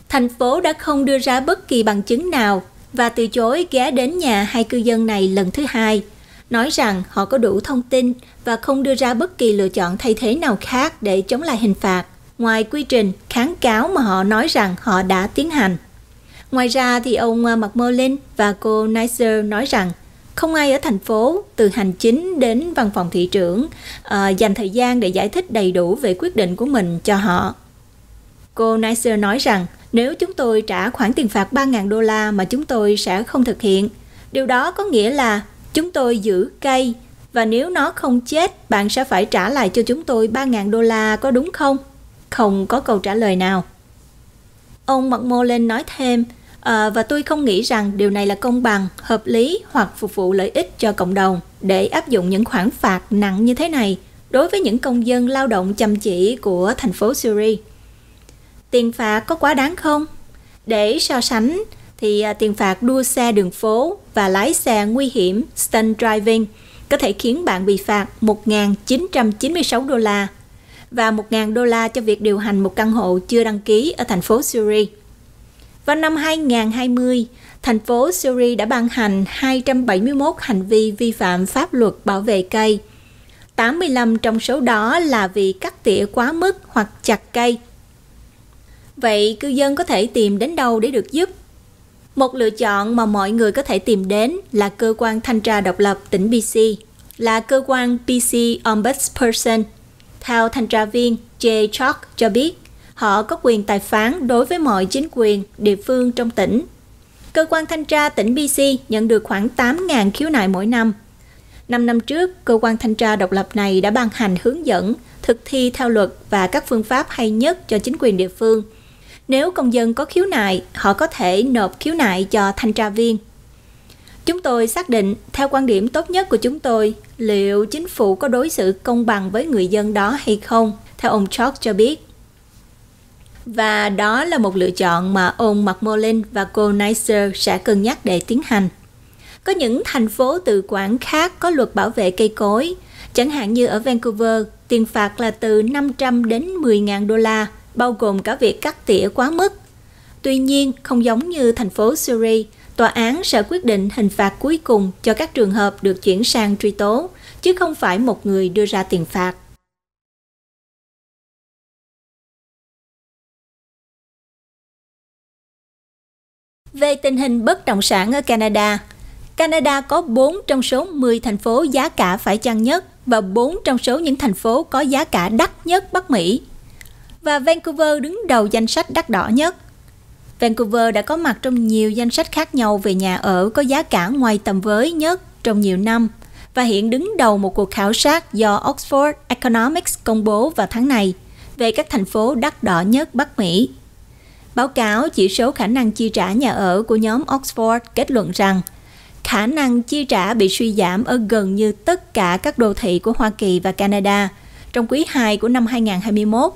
Thành phố đã không đưa ra bất kỳ bằng chứng nào và từ chối ghé đến nhà hai cư dân này lần thứ hai – nói rằng họ có đủ thông tin và không đưa ra bất kỳ lựa chọn thay thế nào khác để chống lại hình phạt, ngoài quy trình kháng cáo mà họ nói rằng họ đã tiến hành. Ngoài ra thì ông McMullen và cô Nicer nói rằng không ai ở thành phố từ hành chính đến văn phòng thị trưởng à, dành thời gian để giải thích đầy đủ về quyết định của mình cho họ. Cô Nicer nói rằng nếu chúng tôi trả khoản tiền phạt 3.000 đô la mà chúng tôi sẽ không thực hiện, điều đó có nghĩa là Chúng tôi giữ cây và nếu nó không chết, bạn sẽ phải trả lại cho chúng tôi 3.000 đô la có đúng không? Không có câu trả lời nào. Ông McMullen nói thêm, à, và tôi không nghĩ rằng điều này là công bằng, hợp lý hoặc phục vụ lợi ích cho cộng đồng để áp dụng những khoản phạt nặng như thế này đối với những công dân lao động chăm chỉ của thành phố Syria. Tiền phạt có quá đáng không? Để so sánh, thì à, tiền phạt đua xe đường phố và lái xe nguy hiểm stunt driving có thể khiến bạn bị phạt 1.996 đô la và 1.000 đô la cho việc điều hành một căn hộ chưa đăng ký ở thành phố Surrey. Vào năm 2020, thành phố Surrey đã ban hành 271 hành vi vi phạm pháp luật bảo vệ cây. 85 trong số đó là vì cắt tỉa quá mức hoặc chặt cây. Vậy cư dân có thể tìm đến đâu để được giúp một lựa chọn mà mọi người có thể tìm đến là cơ quan thanh tra độc lập tỉnh BC, là cơ quan BC Ombudsperson. Theo thanh tra viên Jay Chalk cho biết, họ có quyền tài phán đối với mọi chính quyền, địa phương trong tỉnh. Cơ quan thanh tra tỉnh BC nhận được khoảng 8.000 khiếu nại mỗi năm. Năm năm trước, cơ quan thanh tra độc lập này đã ban hành hướng dẫn thực thi theo luật và các phương pháp hay nhất cho chính quyền địa phương – nếu công dân có khiếu nại, họ có thể nộp khiếu nại cho thanh tra viên. Chúng tôi xác định, theo quan điểm tốt nhất của chúng tôi, liệu chính phủ có đối xử công bằng với người dân đó hay không, theo ông George cho biết. Và đó là một lựa chọn mà ông McMullen và cô Nicer sẽ cân nhắc để tiến hành. Có những thành phố tự quản khác có luật bảo vệ cây cối, chẳng hạn như ở Vancouver, tiền phạt là từ 500 đến 10.000 đô la – bao gồm cả việc cắt tỉa quá mức. Tuy nhiên, không giống như thành phố Surrey, tòa án sẽ quyết định hình phạt cuối cùng cho các trường hợp được chuyển sang truy tố, chứ không phải một người đưa ra tiền phạt. Về tình hình bất động sản ở Canada, Canada có 4 trong số 10 thành phố giá cả phải chăng nhất và 4 trong số những thành phố có giá cả đắt nhất Bắc Mỹ và Vancouver đứng đầu danh sách đắt đỏ nhất. Vancouver đã có mặt trong nhiều danh sách khác nhau về nhà ở có giá cả ngoài tầm với nhất trong nhiều năm và hiện đứng đầu một cuộc khảo sát do Oxford Economics công bố vào tháng này về các thành phố đắt đỏ nhất Bắc Mỹ. Báo cáo chỉ số khả năng chi trả nhà ở của nhóm Oxford kết luận rằng khả năng chi trả bị suy giảm ở gần như tất cả các đô thị của Hoa Kỳ và Canada trong quý 2 của năm 2021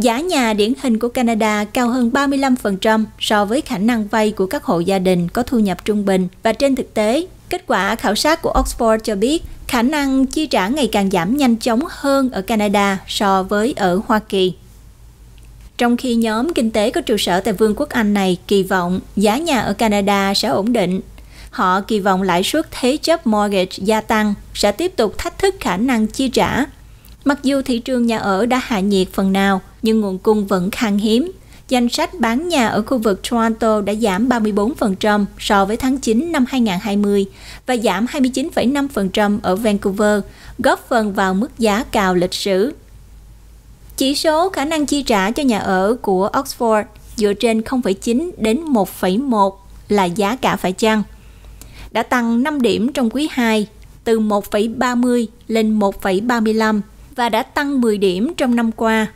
Giá nhà điển hình của Canada cao hơn 35% so với khả năng vay của các hộ gia đình có thu nhập trung bình và trên thực tế, kết quả khảo sát của Oxford cho biết khả năng chi trả ngày càng giảm nhanh chóng hơn ở Canada so với ở Hoa Kỳ. Trong khi nhóm kinh tế có trụ sở tại Vương quốc Anh này kỳ vọng giá nhà ở Canada sẽ ổn định, họ kỳ vọng lãi suất thế chấp mortgage gia tăng sẽ tiếp tục thách thức khả năng chi trả Mặc dù thị trường nhà ở đã hạ nhiệt phần nào, nhưng nguồn cung vẫn khan hiếm. Danh sách bán nhà ở khu vực Toronto đã giảm 34% so với tháng 9 năm 2020 và giảm 29,5% ở Vancouver, góp phần vào mức giá cao lịch sử. Chỉ số khả năng chi trả cho nhà ở của Oxford dựa trên 0,9 đến 1,1 là giá cả phải chăng, đã tăng 5 điểm trong quý 2 từ 1,30 lên 1,35 và đã tăng 10 điểm trong năm qua.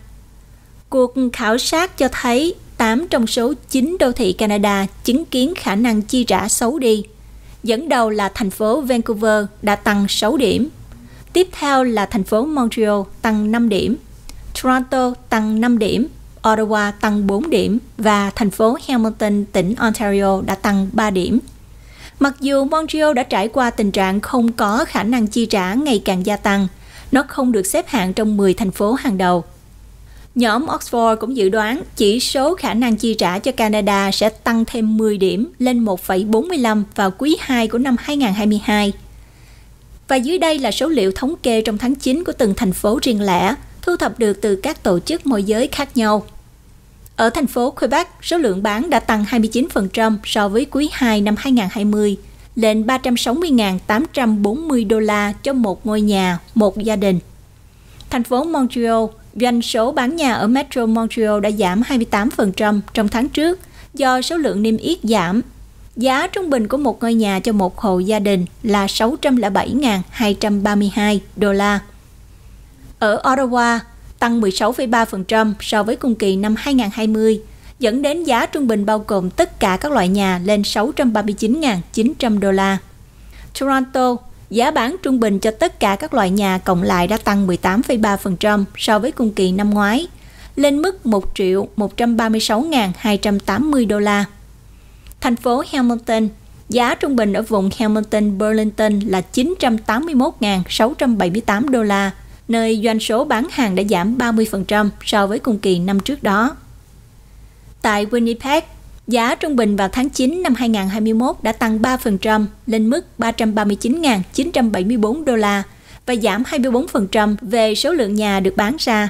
Cuộc khảo sát cho thấy 8 trong số 9 đô thị Canada chứng kiến khả năng chi trả xấu đi. Dẫn đầu là thành phố Vancouver đã tăng 6 điểm. Tiếp theo là thành phố Montreal tăng 5 điểm, Toronto tăng 5 điểm, Ottawa tăng 4 điểm và thành phố Hamilton, tỉnh Ontario đã tăng 3 điểm. Mặc dù Montreal đã trải qua tình trạng không có khả năng chi trả ngày càng gia tăng – nó không được xếp hạng trong 10 thành phố hàng đầu. Nhóm Oxford cũng dự đoán chỉ số khả năng chi trả cho Canada sẽ tăng thêm 10 điểm lên 1,45 vào quý 2 của năm 2022. Và dưới đây là số liệu thống kê trong tháng 9 của từng thành phố riêng lẻ, thu thập được từ các tổ chức môi giới khác nhau. Ở thành phố Quebec, số lượng bán đã tăng 29% so với quý 2 năm 2020 lên 360.840 đô la cho một ngôi nhà, một gia đình. Thành phố Montreal, doanh số bán nhà ở Metro Montreal đã giảm 28% trong tháng trước do số lượng niêm yết giảm. Giá trung bình của một ngôi nhà cho một hộ gia đình là 607.232 đô la. Ở Ottawa, tăng 16,3% so với cùng kỳ năm 2020 dẫn đến giá trung bình bao gồm tất cả các loại nhà lên 639.900 đô la. Toronto, giá bán trung bình cho tất cả các loại nhà cộng lại đã tăng 18,3% so với cùng kỳ năm ngoái, lên mức 1 triệu 136.280 đô la. Thành phố Hamilton, giá trung bình ở vùng Hamilton Burlington là 981.678 đô la, nơi doanh số bán hàng đã giảm 30% so với cùng kỳ năm trước đó. Tại Winnipeg, giá trung bình vào tháng 9 năm 2021 đã tăng 3% lên mức 339.974 đô la và giảm 24% về số lượng nhà được bán ra.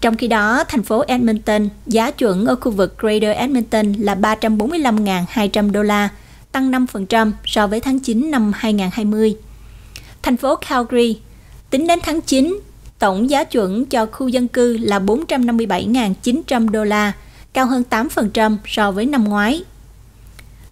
Trong khi đó, thành phố Edmonton, giá chuẩn ở khu vực Greater Edmonton là 345.200 đô la, tăng 5% so với tháng 9 năm 2020. Thành phố Calgary, tính đến tháng 9, tổng giá chuẩn cho khu dân cư là 457.900 đô la, cao hơn 8% so với năm ngoái.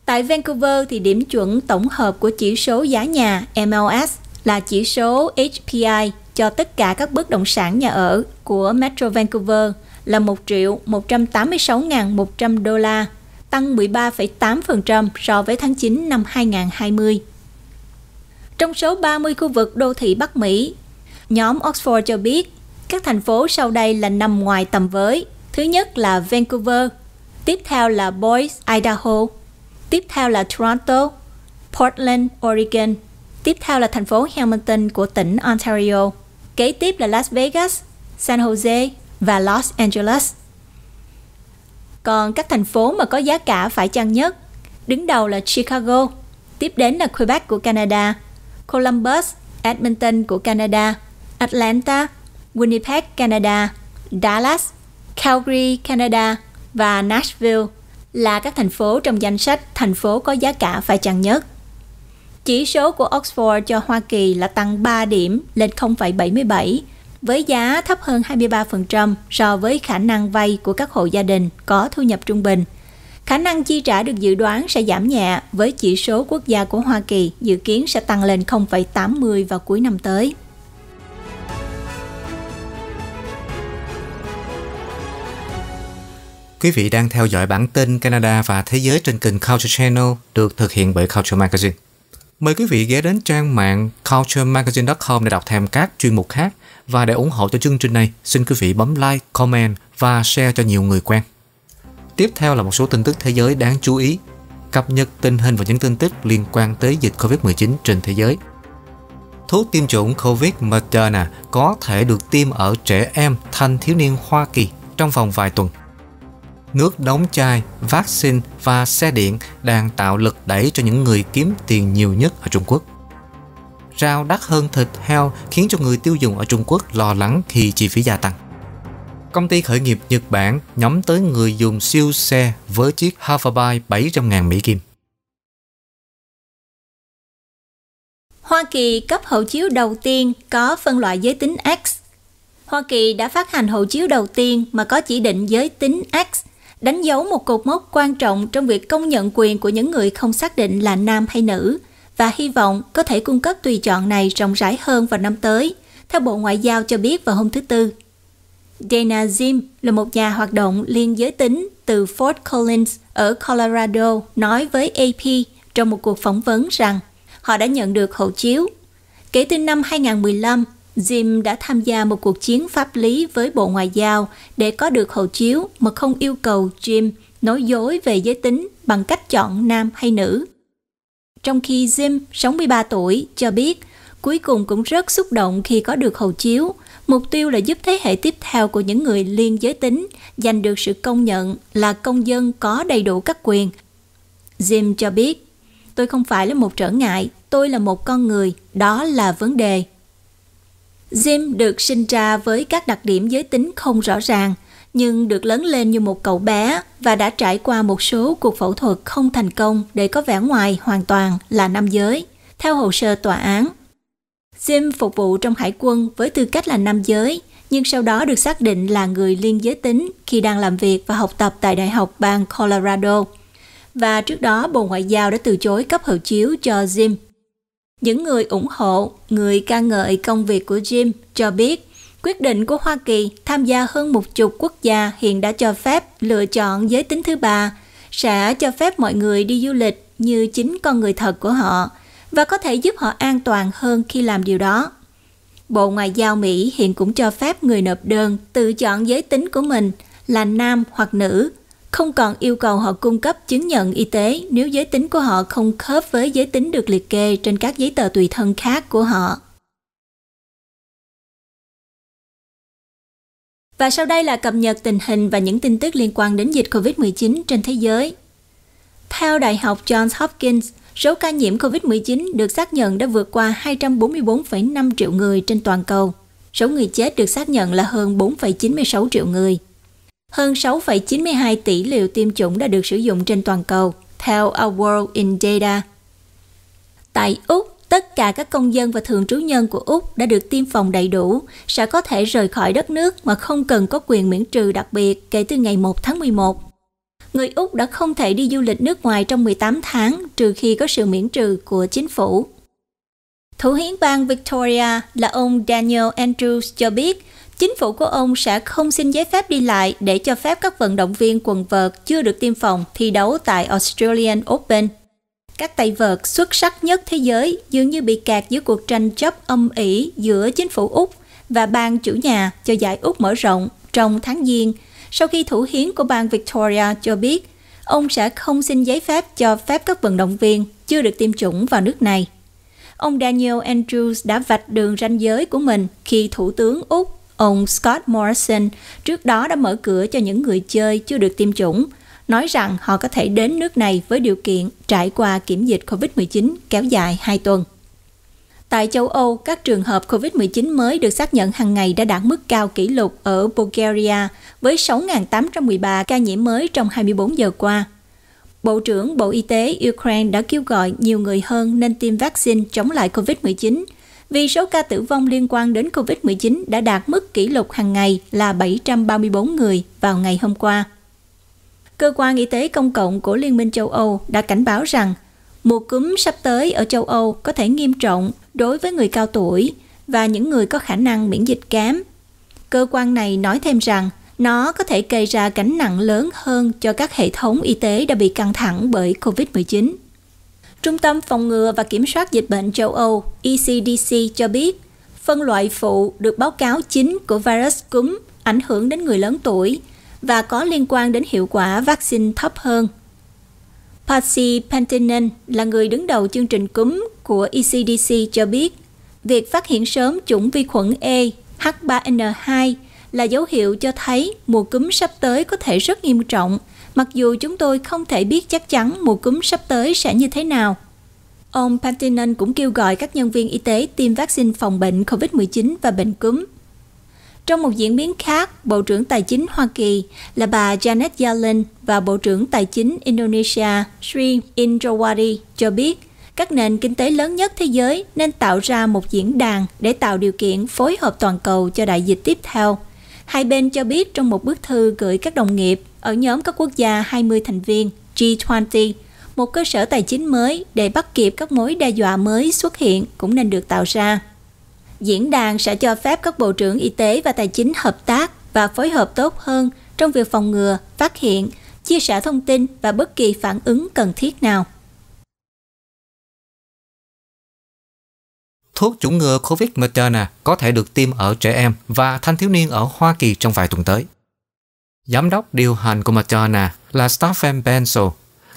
Tại Vancouver thì điểm chuẩn tổng hợp của chỉ số giá nhà MLS là chỉ số HPI cho tất cả các bất động sản nhà ở của Metro Vancouver là 1 triệu 186.100 đô la, tăng 13,8% so với tháng 9 năm 2020. Trong số 30 khu vực đô thị Bắc Mỹ, nhóm Oxford cho biết các thành phố sau đây là nằm ngoài tầm với Thứ nhất là Vancouver, tiếp theo là Boise, Idaho, tiếp theo là Toronto, Portland, Oregon, tiếp theo là thành phố Hamilton của tỉnh Ontario, kế tiếp là Las Vegas, San Jose và Los Angeles. Còn các thành phố mà có giá cả phải chăng nhất, đứng đầu là Chicago, tiếp đến là Quebec của Canada, Columbus, Edmonton của Canada, Atlanta, Winnipeg, Canada, Dallas, Calgary, Canada và Nashville là các thành phố trong danh sách thành phố có giá cả phải chăng nhất. Chỉ số của Oxford cho Hoa Kỳ là tăng 3 điểm lên 0,77 với giá thấp hơn 23% so với khả năng vay của các hộ gia đình có thu nhập trung bình. Khả năng chi trả được dự đoán sẽ giảm nhẹ với chỉ số quốc gia của Hoa Kỳ dự kiến sẽ tăng lên 0,80 vào cuối năm tới. Quý vị đang theo dõi bản tin Canada và Thế giới trên kênh Culture Channel được thực hiện bởi Culture Magazine. Mời quý vị ghé đến trang mạng culturemagazine.com để đọc thêm các chuyên mục khác và để ủng hộ cho chương trình này, xin quý vị bấm like, comment và share cho nhiều người quen. Tiếp theo là một số tin tức thế giới đáng chú ý, cập nhật tình hình và những tin tức liên quan tới dịch COVID-19 trên thế giới. Thuốc tiêm chủng COVID Moderna có thể được tiêm ở trẻ em thanh thiếu niên Hoa Kỳ trong vòng vài tuần. Nước đóng chai, vaccine và xe điện đang tạo lực đẩy cho những người kiếm tiền nhiều nhất ở Trung Quốc. Rau đắt hơn thịt heo khiến cho người tiêu dùng ở Trung Quốc lo lắng khi chi phí gia tăng. Công ty khởi nghiệp Nhật Bản nhắm tới người dùng siêu xe với chiếc Havabike 700.000 Mỹ Kim. Hoa Kỳ cấp hộ chiếu đầu tiên có phân loại giới tính X. Hoa Kỳ đã phát hành hộ chiếu đầu tiên mà có chỉ định giới tính X đánh dấu một cột mốc quan trọng trong việc công nhận quyền của những người không xác định là nam hay nữ và hy vọng có thể cung cấp tùy chọn này rộng rãi hơn vào năm tới, theo Bộ Ngoại giao cho biết vào hôm thứ Tư. Dana Zim là một nhà hoạt động liên giới tính từ Fort Collins ở Colorado nói với AP trong một cuộc phỏng vấn rằng họ đã nhận được hộ chiếu. Kể từ năm 2015, Jim đã tham gia một cuộc chiến pháp lý với Bộ Ngoại giao để có được hộ chiếu mà không yêu cầu Jim nói dối về giới tính bằng cách chọn nam hay nữ. Trong khi Jim, 63 tuổi, cho biết cuối cùng cũng rất xúc động khi có được hộ chiếu. Mục tiêu là giúp thế hệ tiếp theo của những người liên giới tính giành được sự công nhận là công dân có đầy đủ các quyền. Jim cho biết, tôi không phải là một trở ngại, tôi là một con người, đó là vấn đề. Jim được sinh ra với các đặc điểm giới tính không rõ ràng, nhưng được lớn lên như một cậu bé và đã trải qua một số cuộc phẫu thuật không thành công để có vẻ ngoài hoàn toàn là nam giới, theo hồ sơ tòa án. Jim phục vụ trong hải quân với tư cách là nam giới, nhưng sau đó được xác định là người liên giới tính khi đang làm việc và học tập tại Đại học bang Colorado. Và trước đó, Bộ Ngoại giao đã từ chối cấp hộ chiếu cho Jim những người ủng hộ, người ca ngợi công việc của Jim cho biết quyết định của Hoa Kỳ tham gia hơn một chục quốc gia hiện đã cho phép lựa chọn giới tính thứ ba, sẽ cho phép mọi người đi du lịch như chính con người thật của họ và có thể giúp họ an toàn hơn khi làm điều đó. Bộ Ngoại giao Mỹ hiện cũng cho phép người nộp đơn tự chọn giới tính của mình là nam hoặc nữ không còn yêu cầu họ cung cấp chứng nhận y tế nếu giới tính của họ không khớp với giới tính được liệt kê trên các giấy tờ tùy thân khác của họ. Và sau đây là cập nhật tình hình và những tin tức liên quan đến dịch COVID-19 trên thế giới. Theo Đại học Johns Hopkins, số ca nhiễm COVID-19 được xác nhận đã vượt qua 244,5 triệu người trên toàn cầu. Số người chết được xác nhận là hơn 4,96 triệu người. Hơn 6,92 tỷ liều tiêm chủng đã được sử dụng trên toàn cầu, theo A World in Data. Tại Úc, tất cả các công dân và thường trú nhân của Úc đã được tiêm phòng đầy đủ sẽ có thể rời khỏi đất nước mà không cần có quyền miễn trừ đặc biệt kể từ ngày 1 tháng 11. Người Úc đã không thể đi du lịch nước ngoài trong 18 tháng trừ khi có sự miễn trừ của chính phủ. Thủ hiến bang Victoria là ông Daniel Andrews cho biết chính phủ của ông sẽ không xin giấy phép đi lại để cho phép các vận động viên quần vợt chưa được tiêm phòng thi đấu tại Australian Open. Các tay vợt xuất sắc nhất thế giới dường như bị kẹt giữa cuộc tranh chấp âm ỉ giữa chính phủ Úc và bang chủ nhà cho giải Úc mở rộng trong tháng Giêng sau khi thủ hiến của bang Victoria cho biết ông sẽ không xin giấy phép cho phép các vận động viên chưa được tiêm chủng vào nước này. Ông Daniel Andrews đã vạch đường ranh giới của mình khi Thủ tướng Úc Ông Scott Morrison trước đó đã mở cửa cho những người chơi chưa được tiêm chủng, nói rằng họ có thể đến nước này với điều kiện trải qua kiểm dịch COVID-19 kéo dài 2 tuần. Tại châu Âu, các trường hợp COVID-19 mới được xác nhận hàng ngày đã đạt mức cao kỷ lục ở Bulgaria với 6.813 ca nhiễm mới trong 24 giờ qua. Bộ trưởng Bộ Y tế Ukraine đã kêu gọi nhiều người hơn nên tiêm vaccine chống lại COVID-19 vì số ca tử vong liên quan đến COVID-19 đã đạt mức kỷ lục hàng ngày là 734 người vào ngày hôm qua. Cơ quan Y tế Công cộng của Liên minh châu Âu đã cảnh báo rằng mùa cúm sắp tới ở châu Âu có thể nghiêm trọng đối với người cao tuổi và những người có khả năng miễn dịch kém. Cơ quan này nói thêm rằng nó có thể gây ra gánh nặng lớn hơn cho các hệ thống y tế đã bị căng thẳng bởi COVID-19. Trung tâm Phòng ngừa và Kiểm soát Dịch bệnh châu Âu ECDC cho biết, phân loại phụ được báo cáo chính của virus cúm ảnh hưởng đến người lớn tuổi và có liên quan đến hiệu quả vaccine thấp hơn. Patsy Pantinen, là người đứng đầu chương trình cúm của ECDC cho biết, việc phát hiện sớm chủng vi khuẩn E H3N2 là dấu hiệu cho thấy mùa cúm sắp tới có thể rất nghiêm trọng – mặc dù chúng tôi không thể biết chắc chắn mùa cúm sắp tới sẽ như thế nào. Ông Pantinen cũng kêu gọi các nhân viên y tế tiêm vaccine phòng bệnh COVID-19 và bệnh cúm. Trong một diễn biến khác, Bộ trưởng Tài chính Hoa Kỳ là bà Janet Yellen và Bộ trưởng Tài chính Indonesia Sri Indrawati cho biết các nền kinh tế lớn nhất thế giới nên tạo ra một diễn đàn để tạo điều kiện phối hợp toàn cầu cho đại dịch tiếp theo. Hai bên cho biết trong một bức thư gửi các đồng nghiệp ở nhóm các quốc gia 20 thành viên G20, một cơ sở tài chính mới để bắt kịp các mối đe dọa mới xuất hiện cũng nên được tạo ra. Diễn đàn sẽ cho phép các bộ trưởng y tế và tài chính hợp tác và phối hợp tốt hơn trong việc phòng ngừa, phát hiện, chia sẻ thông tin và bất kỳ phản ứng cần thiết nào. Thuốc chủng ngừa COVID 19 có thể được tiêm ở trẻ em và thanh thiếu niên ở Hoa Kỳ trong vài tuần tới giám đốc điều hành của Moderna là Stephen Bensel,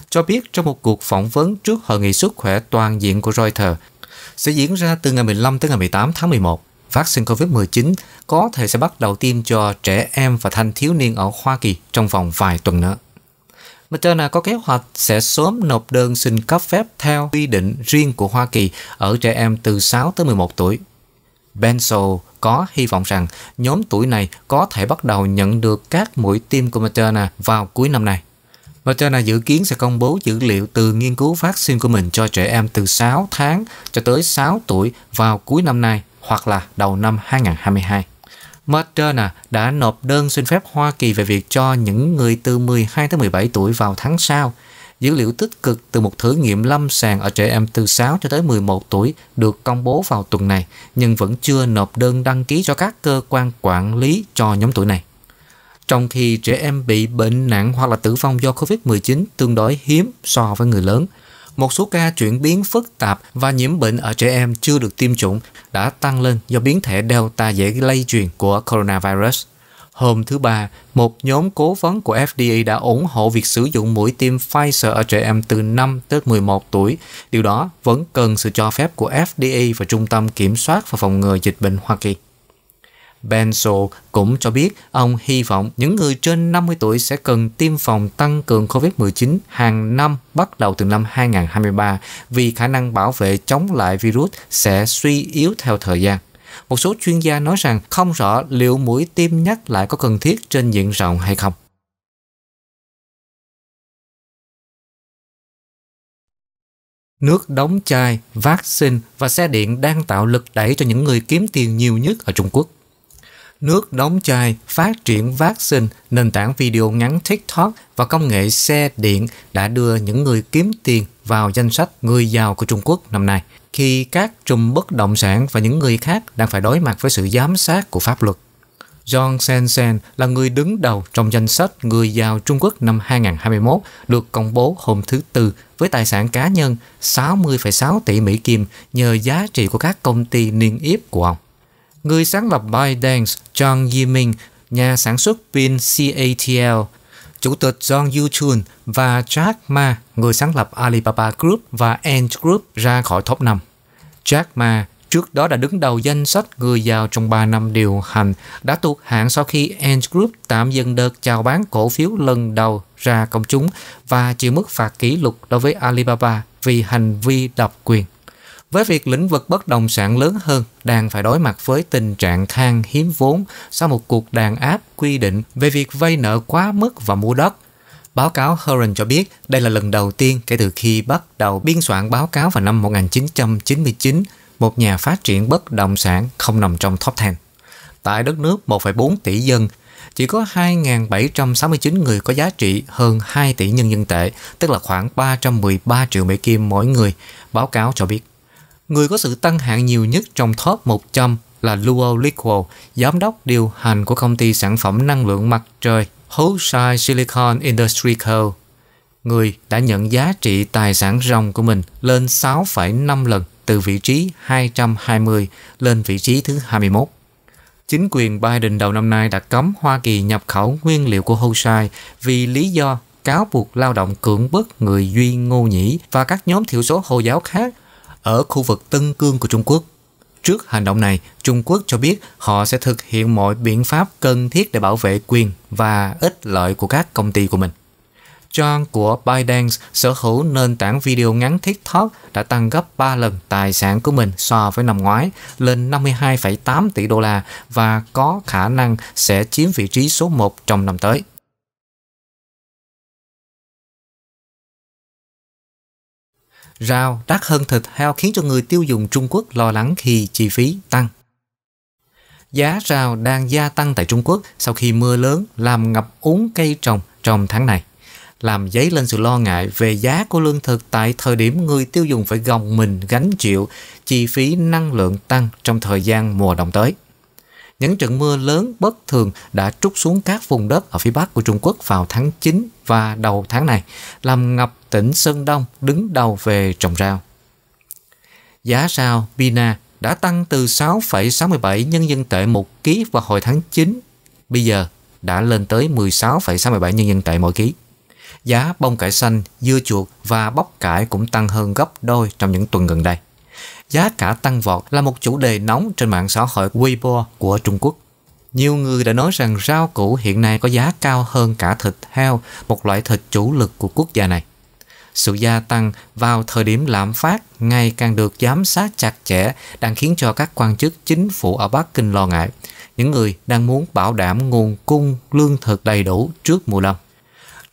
cho biết trong một cuộc phỏng vấn trước Hội nghị sức khỏe toàn diện của Reuters sẽ diễn ra từ ngày 15 tới ngày 18 tháng 11. Vaccine COVID-19 có thể sẽ bắt đầu tiêm cho trẻ em và thanh thiếu niên ở Hoa Kỳ trong vòng vài tuần nữa. Moderna có kế hoạch sẽ sớm nộp đơn xin cấp phép theo quy định riêng của Hoa Kỳ ở trẻ em từ 6 tới 11 tuổi. Benzo có hy vọng rằng nhóm tuổi này có thể bắt đầu nhận được các mũi tiêm của Moderna vào cuối năm nay. Moderna dự kiến sẽ công bố dữ liệu từ nghiên cứu vaccine của mình cho trẻ em từ 6 tháng cho tới 6 tuổi vào cuối năm nay hoặc là đầu năm 2022. Moderna đã nộp đơn xin phép Hoa Kỳ về việc cho những người từ 12 tới 17 tuổi vào tháng sau Dữ liệu tích cực từ một thử nghiệm lâm sàng ở trẻ em từ 6 cho tới 11 tuổi được công bố vào tuần này, nhưng vẫn chưa nộp đơn đăng ký cho các cơ quan quản lý cho nhóm tuổi này. Trong khi trẻ em bị bệnh nặng hoặc là tử vong do COVID-19 tương đối hiếm so với người lớn, một số ca chuyển biến phức tạp và nhiễm bệnh ở trẻ em chưa được tiêm chủng đã tăng lên do biến thể Delta dễ lây truyền của coronavirus. Hôm thứ Ba, một nhóm cố vấn của FDA đã ủng hộ việc sử dụng mũi tiêm Pfizer ở trẻ em từ 5 tới 11 tuổi. Điều đó vẫn cần sự cho phép của FDA và Trung tâm Kiểm soát và Phòng ngừa Dịch bệnh Hoa Kỳ. Benzo cũng cho biết ông hy vọng những người trên 50 tuổi sẽ cần tiêm phòng tăng cường COVID-19 hàng năm bắt đầu từ năm 2023 vì khả năng bảo vệ chống lại virus sẽ suy yếu theo thời gian một số chuyên gia nói rằng không rõ liệu mũi tiêm nhắc lại có cần thiết trên diện rộng hay không. Nước đóng chai, vaccine và xe điện đang tạo lực đẩy cho những người kiếm tiền nhiều nhất ở Trung Quốc nước đóng chai, phát triển vaccine, nền tảng video ngắn TikTok và công nghệ xe điện đã đưa những người kiếm tiền vào danh sách người giàu của Trung Quốc năm nay khi các trùm bất động sản và những người khác đang phải đối mặt với sự giám sát của pháp luật. John Shenzhen là người đứng đầu trong danh sách người giàu Trung Quốc năm 2021 được công bố hôm thứ Tư với tài sản cá nhân 60,6 tỷ Mỹ Kim nhờ giá trị của các công ty niên yếp của ông. Người sáng lập ByteDance Zhang Yiming, nhà sản xuất pin CATL chủ tịch John Yuchun và Jack Ma, người sáng lập Alibaba Group và Ant Group ra khỏi top 5. Jack Ma trước đó đã đứng đầu danh sách người giàu trong 3 năm điều hành đã tụt hạng sau khi Ant Group tạm dừng đợt chào bán cổ phiếu lần đầu ra công chúng và chịu mức phạt kỷ lục đối với Alibaba vì hành vi độc quyền với việc lĩnh vực bất động sản lớn hơn đang phải đối mặt với tình trạng khan hiếm vốn sau một cuộc đàn áp quy định về việc vay nợ quá mức và mua đất. Báo cáo Horan cho biết đây là lần đầu tiên kể từ khi bắt đầu biên soạn báo cáo vào năm 1999, một nhà phát triển bất động sản không nằm trong top 10. Tại đất nước 1,4 tỷ dân, chỉ có 2.769 người có giá trị hơn 2 tỷ nhân dân tệ, tức là khoảng 313 triệu Mỹ Kim mỗi người, báo cáo cho biết. Người có sự tăng hạng nhiều nhất trong top 100 là Luo Liquo, giám đốc điều hành của công ty sản phẩm năng lượng mặt trời Hoshai Silicon Industry Co. Người đã nhận giá trị tài sản ròng của mình lên 6,5 lần từ vị trí 220 lên vị trí thứ 21. Chính quyền Biden đầu năm nay đã cấm Hoa Kỳ nhập khẩu nguyên liệu của Hoshai vì lý do cáo buộc lao động cưỡng bức người Duy Ngô Nhĩ và các nhóm thiểu số Hồi giáo khác ở khu vực Tân Cương của Trung Quốc. Trước hành động này, Trung Quốc cho biết họ sẽ thực hiện mọi biện pháp cần thiết để bảo vệ quyền và ích lợi của các công ty của mình. John của Biden sở hữu nền tảng video ngắn TikTok đã tăng gấp 3 lần tài sản của mình so với năm ngoái lên 52,8 tỷ đô la và có khả năng sẽ chiếm vị trí số 1 trong năm tới. rau đắt hơn thịt heo khiến cho người tiêu dùng Trung Quốc lo lắng khi chi phí tăng. Giá rau đang gia tăng tại Trung Quốc sau khi mưa lớn làm ngập úng cây trồng trong tháng này, làm dấy lên sự lo ngại về giá của lương thực tại thời điểm người tiêu dùng phải gồng mình gánh chịu chi phí năng lượng tăng trong thời gian mùa đông tới. Những trận mưa lớn bất thường đã trút xuống các vùng đất ở phía Bắc của Trung Quốc vào tháng 9 và đầu tháng này, làm ngập tỉnh Sơn Đông đứng đầu về trồng rau. Giá rau Bina đã tăng từ 6,67 nhân dân tệ một ký vào hồi tháng 9, bây giờ đã lên tới 16,67 nhân dân tệ mỗi ký. Giá bông cải xanh, dưa chuột và bắp cải cũng tăng hơn gấp đôi trong những tuần gần đây giá cả tăng vọt là một chủ đề nóng trên mạng xã hội Weibo của Trung Quốc. Nhiều người đã nói rằng rau củ hiện nay có giá cao hơn cả thịt heo, một loại thịt chủ lực của quốc gia này. Sự gia tăng vào thời điểm lạm phát ngày càng được giám sát chặt chẽ đang khiến cho các quan chức chính phủ ở Bắc Kinh lo ngại. Những người đang muốn bảo đảm nguồn cung lương thực đầy đủ trước mùa đông.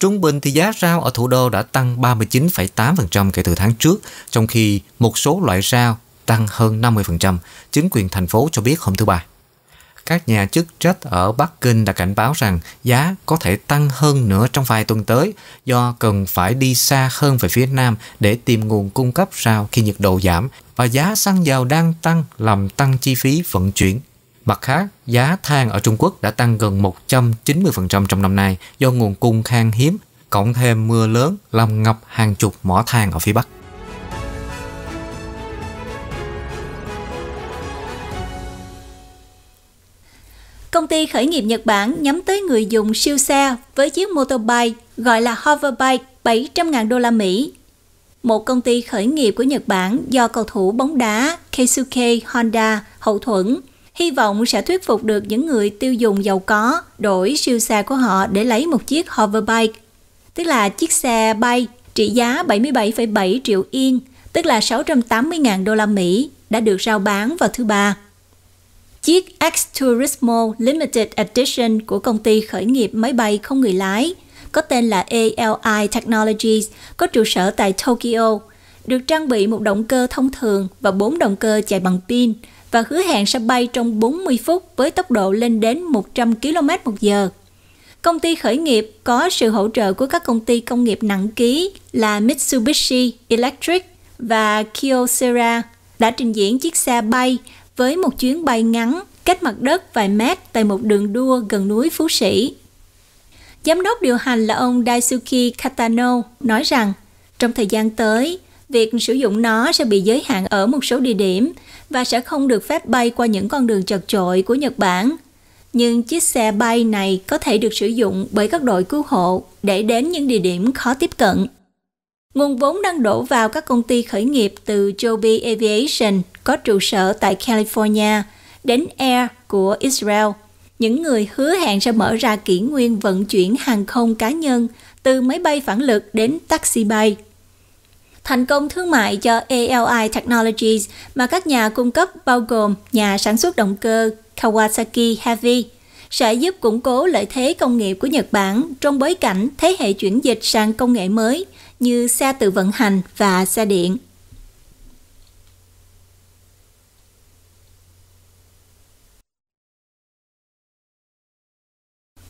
Trung bình thì giá rau ở thủ đô đã tăng 39,8% kể từ tháng trước, trong khi một số loại rau tăng hơn 50%, chính quyền thành phố cho biết hôm thứ Ba. Các nhà chức trách ở Bắc Kinh đã cảnh báo rằng giá có thể tăng hơn nữa trong vài tuần tới do cần phải đi xa hơn về phía Nam để tìm nguồn cung cấp sau khi nhiệt độ giảm và giá xăng dầu đang tăng làm tăng chi phí vận chuyển. Mặt khác, giá than ở Trung Quốc đã tăng gần 190% trong năm nay do nguồn cung khan hiếm, cộng thêm mưa lớn làm ngập hàng chục mỏ than ở phía Bắc. Công ty khởi nghiệp Nhật Bản nhắm tới người dùng siêu xe với chiếc motorbike gọi là hoverbike 700.000 đô la Mỹ. Một công ty khởi nghiệp của Nhật Bản do cầu thủ bóng đá Keisuke Honda hậu thuẫn hy vọng sẽ thuyết phục được những người tiêu dùng giàu có đổi siêu xe của họ để lấy một chiếc hoverbike, tức là chiếc xe bay trị giá 77,7 triệu yên, tức là 680.000 đô la Mỹ đã được rao bán vào thứ ba chiếc X Turismo Limited Edition của công ty khởi nghiệp máy bay không người lái, có tên là ALI Technologies, có trụ sở tại Tokyo, được trang bị một động cơ thông thường và bốn động cơ chạy bằng pin và hứa hẹn sẽ bay trong 40 phút với tốc độ lên đến 100 km một giờ. Công ty khởi nghiệp có sự hỗ trợ của các công ty công nghiệp nặng ký là Mitsubishi Electric và Kyocera đã trình diễn chiếc xe bay với một chuyến bay ngắn cách mặt đất vài mét tại một đường đua gần núi Phú Sĩ. Giám đốc điều hành là ông Daisuke Katano nói rằng trong thời gian tới, việc sử dụng nó sẽ bị giới hạn ở một số địa điểm và sẽ không được phép bay qua những con đường chật chội của Nhật Bản. Nhưng chiếc xe bay này có thể được sử dụng bởi các đội cứu hộ để đến những địa điểm khó tiếp cận. Nguồn vốn đang đổ vào các công ty khởi nghiệp từ Joby Aviation có trụ sở tại California, đến Air của Israel. Những người hứa hẹn sẽ mở ra kỷ nguyên vận chuyển hàng không cá nhân từ máy bay phản lực đến taxi bay. Thành công thương mại cho ALI Technologies mà các nhà cung cấp bao gồm nhà sản xuất động cơ Kawasaki Heavy sẽ giúp củng cố lợi thế công nghiệp của Nhật Bản trong bối cảnh thế hệ chuyển dịch sang công nghệ mới như xe tự vận hành và xe điện.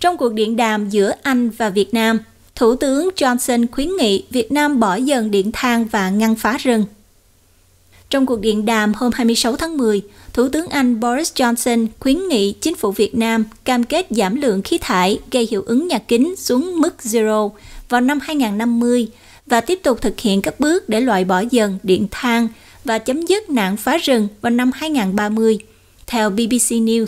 Trong cuộc điện đàm giữa Anh và Việt Nam, Thủ tướng Johnson khuyến nghị Việt Nam bỏ dần điện than và ngăn phá rừng. Trong cuộc điện đàm hôm 26 tháng 10, Thủ tướng Anh Boris Johnson khuyến nghị chính phủ Việt Nam cam kết giảm lượng khí thải gây hiệu ứng nhà kính xuống mức zero vào năm 2050 và tiếp tục thực hiện các bước để loại bỏ dần điện than và chấm dứt nạn phá rừng vào năm 2030, theo BBC News.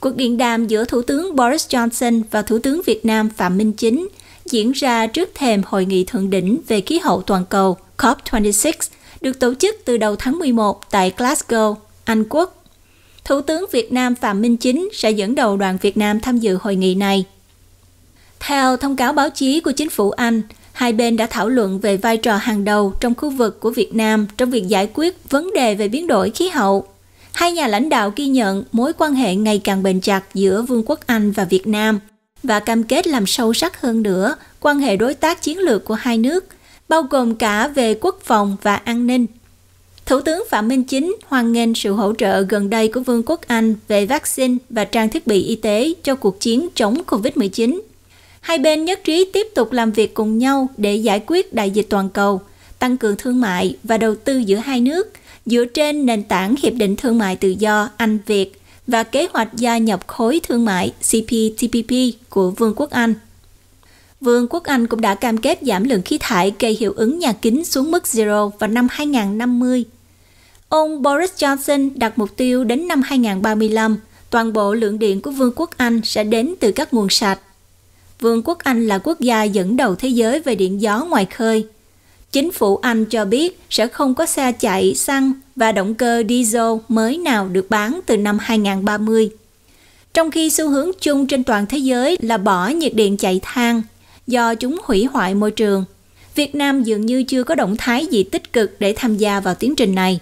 Cuộc điện đàm giữa Thủ tướng Boris Johnson và Thủ tướng Việt Nam Phạm Minh Chính diễn ra trước thềm Hội nghị Thượng đỉnh về khí hậu toàn cầu COP26 được tổ chức từ đầu tháng 11 tại Glasgow, Anh Quốc. Thủ tướng Việt Nam Phạm Minh Chính sẽ dẫn đầu đoàn Việt Nam tham dự hội nghị này. Theo thông cáo báo chí của chính phủ Anh, hai bên đã thảo luận về vai trò hàng đầu trong khu vực của Việt Nam trong việc giải quyết vấn đề về biến đổi khí hậu hai nhà lãnh đạo ghi nhận mối quan hệ ngày càng bền chặt giữa Vương quốc Anh và Việt Nam và cam kết làm sâu sắc hơn nữa quan hệ đối tác chiến lược của hai nước, bao gồm cả về quốc phòng và an ninh. Thủ tướng Phạm Minh Chính hoan nghênh sự hỗ trợ gần đây của Vương quốc Anh về vaccine và trang thiết bị y tế cho cuộc chiến chống COVID-19. Hai bên nhất trí tiếp tục làm việc cùng nhau để giải quyết đại dịch toàn cầu, tăng cường thương mại và đầu tư giữa hai nước – dựa trên nền tảng Hiệp định Thương mại Tự do Anh-Việt và kế hoạch gia nhập khối thương mại CPTPP của Vương quốc Anh. Vương quốc Anh cũng đã cam kết giảm lượng khí thải gây hiệu ứng nhà kính xuống mức zero vào năm 2050. Ông Boris Johnson đặt mục tiêu đến năm 2035, toàn bộ lượng điện của Vương quốc Anh sẽ đến từ các nguồn sạch. Vương quốc Anh là quốc gia dẫn đầu thế giới về điện gió ngoài khơi – Chính phủ Anh cho biết sẽ không có xe chạy xăng và động cơ diesel mới nào được bán từ năm 2030. Trong khi xu hướng chung trên toàn thế giới là bỏ nhiệt điện chạy than do chúng hủy hoại môi trường, Việt Nam dường như chưa có động thái gì tích cực để tham gia vào tiến trình này.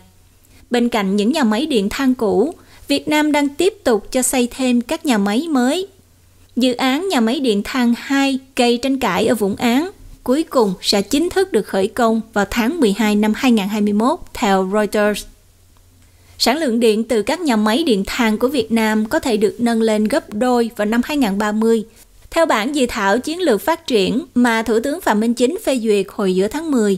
Bên cạnh những nhà máy điện than cũ, Việt Nam đang tiếp tục cho xây thêm các nhà máy mới. Dự án nhà máy điện than 2 gây tranh cãi ở Vũng Áng cuối cùng sẽ chính thức được khởi công vào tháng 12 năm 2021 theo Reuters. Sản lượng điện từ các nhà máy điện than của Việt Nam có thể được nâng lên gấp đôi vào năm 2030. Theo bản dự thảo chiến lược phát triển mà Thủ tướng Phạm Minh Chính phê duyệt hồi giữa tháng 10,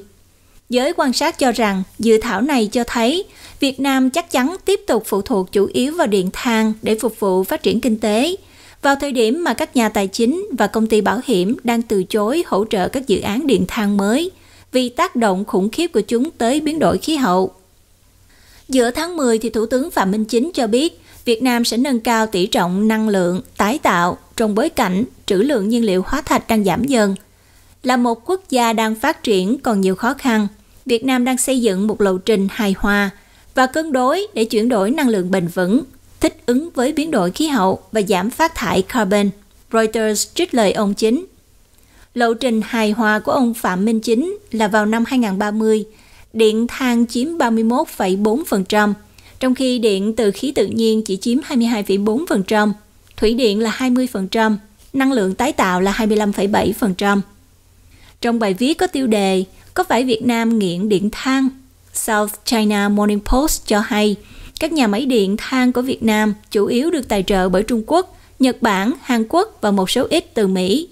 giới quan sát cho rằng dự thảo này cho thấy Việt Nam chắc chắn tiếp tục phụ thuộc chủ yếu vào điện than để phục vụ phát triển kinh tế – vào thời điểm mà các nhà tài chính và công ty bảo hiểm đang từ chối hỗ trợ các dự án điện than mới vì tác động khủng khiếp của chúng tới biến đổi khí hậu. Giữa tháng 10 thì Thủ tướng Phạm Minh Chính cho biết Việt Nam sẽ nâng cao tỷ trọng năng lượng tái tạo trong bối cảnh trữ lượng nhiên liệu hóa thạch đang giảm dần. Là một quốc gia đang phát triển còn nhiều khó khăn, Việt Nam đang xây dựng một lộ trình hài hòa và cân đối để chuyển đổi năng lượng bền vững thích ứng với biến đổi khí hậu và giảm phát thải carbon. Reuters trích lời ông chính. Lộ trình hài hòa của ông Phạm Minh Chính là vào năm 2030, điện than chiếm 31,4%, trong khi điện từ khí tự nhiên chỉ chiếm 22,4%, thủy điện là 20%, năng lượng tái tạo là 25,7%. Trong bài viết có tiêu đề Có phải Việt Nam nghiện điện than? South China Morning Post cho hay các nhà máy điện than của Việt Nam chủ yếu được tài trợ bởi Trung Quốc, Nhật Bản, Hàn Quốc và một số ít từ Mỹ.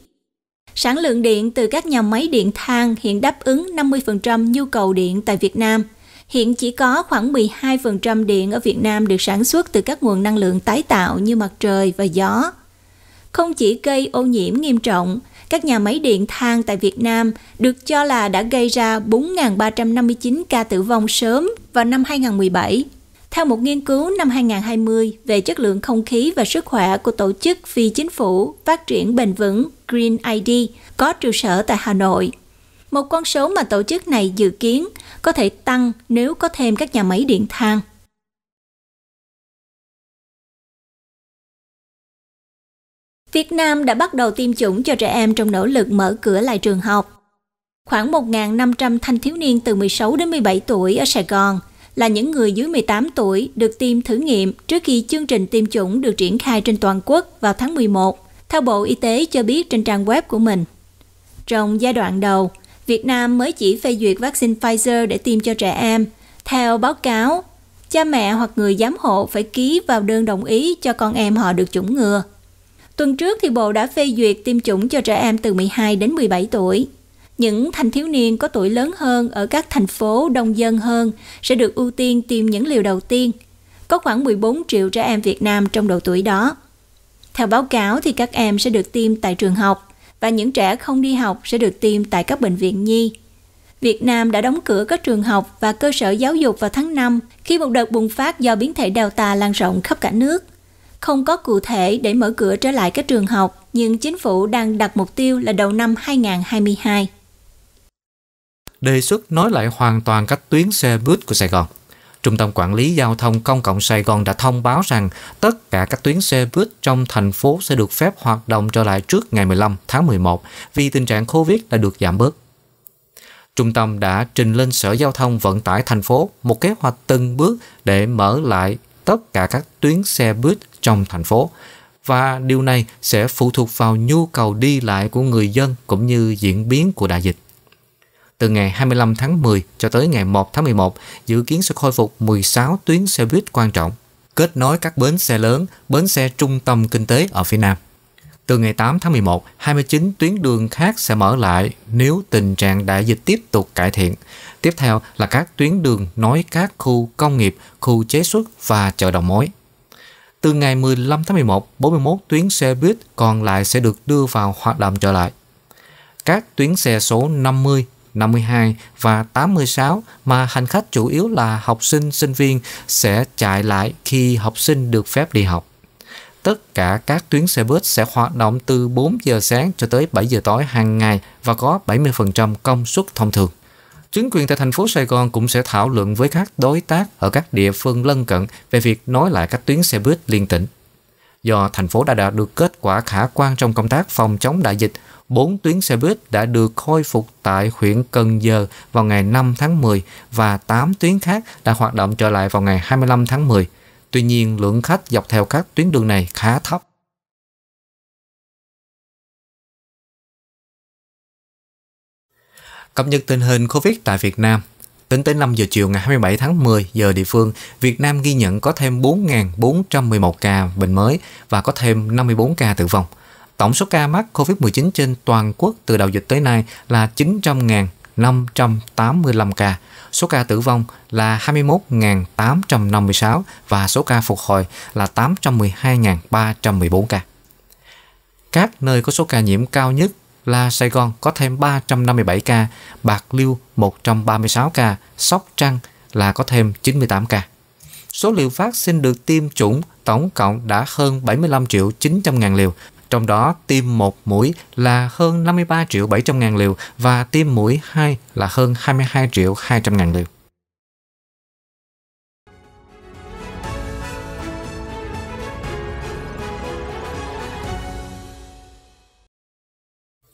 Sản lượng điện từ các nhà máy điện than hiện đáp ứng 50% nhu cầu điện tại Việt Nam. Hiện chỉ có khoảng 12% điện ở Việt Nam được sản xuất từ các nguồn năng lượng tái tạo như mặt trời và gió. Không chỉ gây ô nhiễm nghiêm trọng, các nhà máy điện than tại Việt Nam được cho là đã gây ra 4.359 ca tử vong sớm vào năm 2017 theo một nghiên cứu năm 2020 về chất lượng không khí và sức khỏe của tổ chức phi chính phủ phát triển bền vững Green ID có trụ sở tại Hà Nội, một con số mà tổ chức này dự kiến có thể tăng nếu có thêm các nhà máy điện than. Việt Nam đã bắt đầu tiêm chủng cho trẻ em trong nỗ lực mở cửa lại trường học. Khoảng 1.500 thanh thiếu niên từ 16 đến 17 tuổi ở Sài Gòn là những người dưới 18 tuổi được tiêm thử nghiệm trước khi chương trình tiêm chủng được triển khai trên toàn quốc vào tháng 11, theo Bộ Y tế cho biết trên trang web của mình. Trong giai đoạn đầu, Việt Nam mới chỉ phê duyệt vaccine Pfizer để tiêm cho trẻ em. Theo báo cáo, cha mẹ hoặc người giám hộ phải ký vào đơn đồng ý cho con em họ được chủng ngừa. Tuần trước thì Bộ đã phê duyệt tiêm chủng cho trẻ em từ 12 đến 17 tuổi những thanh thiếu niên có tuổi lớn hơn ở các thành phố đông dân hơn sẽ được ưu tiên tiêm những liều đầu tiên. Có khoảng 14 triệu trẻ em Việt Nam trong độ tuổi đó. Theo báo cáo thì các em sẽ được tiêm tại trường học và những trẻ không đi học sẽ được tiêm tại các bệnh viện nhi. Việt Nam đã đóng cửa các trường học và cơ sở giáo dục vào tháng 5 khi một đợt bùng phát do biến thể Delta lan rộng khắp cả nước. Không có cụ thể để mở cửa trở lại các trường học, nhưng chính phủ đang đặt mục tiêu là đầu năm 2022 đề xuất nối lại hoàn toàn các tuyến xe buýt của Sài Gòn. Trung tâm Quản lý Giao thông Công cộng Sài Gòn đã thông báo rằng tất cả các tuyến xe buýt trong thành phố sẽ được phép hoạt động trở lại trước ngày 15 tháng 11 vì tình trạng Covid đã được giảm bớt. Trung tâm đã trình lên Sở Giao thông Vận tải thành phố một kế hoạch từng bước để mở lại tất cả các tuyến xe buýt trong thành phố và điều này sẽ phụ thuộc vào nhu cầu đi lại của người dân cũng như diễn biến của đại dịch từ ngày 25 tháng 10 cho tới ngày 1 tháng 11 dự kiến sẽ khôi phục 16 tuyến xe buýt quan trọng, kết nối các bến xe lớn, bến xe trung tâm kinh tế ở phía Nam. Từ ngày 8 tháng 11, 29 tuyến đường khác sẽ mở lại nếu tình trạng đại dịch tiếp tục cải thiện. Tiếp theo là các tuyến đường nối các khu công nghiệp, khu chế xuất và chợ đầu mối. Từ ngày 15 tháng 11, 41 tuyến xe buýt còn lại sẽ được đưa vào hoạt động trở lại. Các tuyến xe số 50, 52 và 86 mà hành khách chủ yếu là học sinh, sinh viên sẽ chạy lại khi học sinh được phép đi học. Tất cả các tuyến xe buýt sẽ hoạt động từ 4 giờ sáng cho tới 7 giờ tối hàng ngày và có 70% công suất thông thường. Chính quyền tại thành phố Sài Gòn cũng sẽ thảo luận với các đối tác ở các địa phương lân cận về việc nối lại các tuyến xe buýt liên tỉnh do thành phố đã đạt được kết quả khả quan trong công tác phòng chống đại dịch bốn tuyến xe buýt đã được khôi phục tại huyện Cần Giờ vào ngày 5 tháng 10 và 8 tuyến khác đã hoạt động trở lại vào ngày 25 tháng 10. Tuy nhiên, lượng khách dọc theo các tuyến đường này khá thấp. Cập nhật tình hình COVID tại Việt Nam. Tính tới 5 giờ chiều ngày 27 tháng 10 giờ địa phương, Việt Nam ghi nhận có thêm 4.411 ca bệnh mới và có thêm 54 ca tử vong. Tổng số ca mắc COVID-19 trên toàn quốc từ đầu dịch tới nay là 900.585 ca. Số ca tử vong là 21.856 và số ca phục hồi là 812.314 ca. Các nơi có số ca nhiễm cao nhất là Sài Gòn có thêm 357 ca, Bạc Liêu 136 ca, Sóc Trăng là có thêm 98 ca. Số liều vaccine được tiêm chủng tổng cộng đã hơn 75 triệu 900 ngàn liều, trong đó tiêm một mũi là hơn 53 triệu 700 ngàn liều và tiêm mũi 2 là hơn 22 triệu 200 ngàn liều.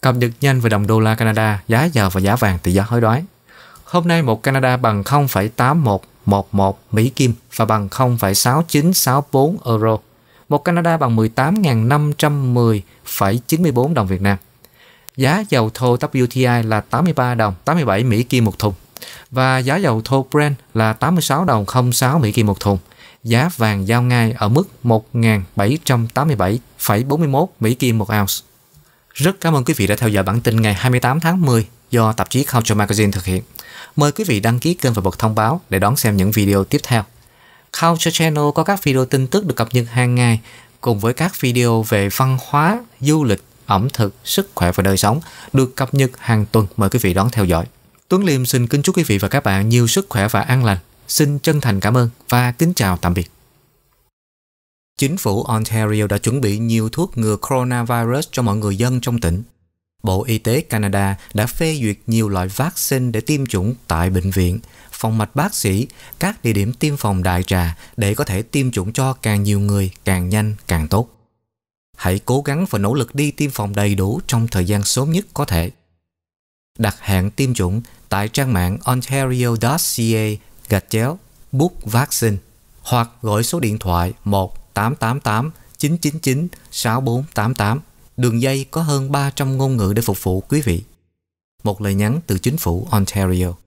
Cập nhật nhanh về đồng đô la Canada, giá giờ và giá vàng tỷ giá hối đoái. Hôm nay một Canada bằng 0,8111 Mỹ Kim và bằng 0,6964 Euro một Canada bằng 18.510,94 đồng Việt Nam. Giá dầu thô WTI là 83 đồng 87 Mỹ kim một thùng và giá dầu thô Brent là 86 đồng 06 Mỹ kim một thùng. Giá vàng giao ngay ở mức 1.787,41 Mỹ kim một ounce. Rất cảm ơn quý vị đã theo dõi bản tin ngày 28 tháng 10 do tạp chí Culture Magazine thực hiện. Mời quý vị đăng ký kênh và bật thông báo để đón xem những video tiếp theo. Culture Channel có các video tin tức được cập nhật hàng ngày cùng với các video về văn hóa, du lịch, ẩm thực, sức khỏe và đời sống được cập nhật hàng tuần. Mời quý vị đón theo dõi. Tuấn Liêm xin kính chúc quý vị và các bạn nhiều sức khỏe và an lành. Xin chân thành cảm ơn và kính chào tạm biệt. Chính phủ Ontario đã chuẩn bị nhiều thuốc ngừa coronavirus cho mọi người dân trong tỉnh. Bộ Y tế Canada đã phê duyệt nhiều loại vaccine để tiêm chủng tại bệnh viện phòng mạch bác sĩ, các địa điểm tiêm phòng đại trà để có thể tiêm chủng cho càng nhiều người càng nhanh càng tốt. Hãy cố gắng và nỗ lực đi tiêm phòng đầy đủ trong thời gian sớm nhất có thể. Đặt hẹn tiêm chủng tại trang mạng ontario.ca gạch chéo book vaccine hoặc gọi số điện thoại 1888 999 6488. Đường dây có hơn 300 ngôn ngữ để phục vụ quý vị. Một lời nhắn từ chính phủ Ontario.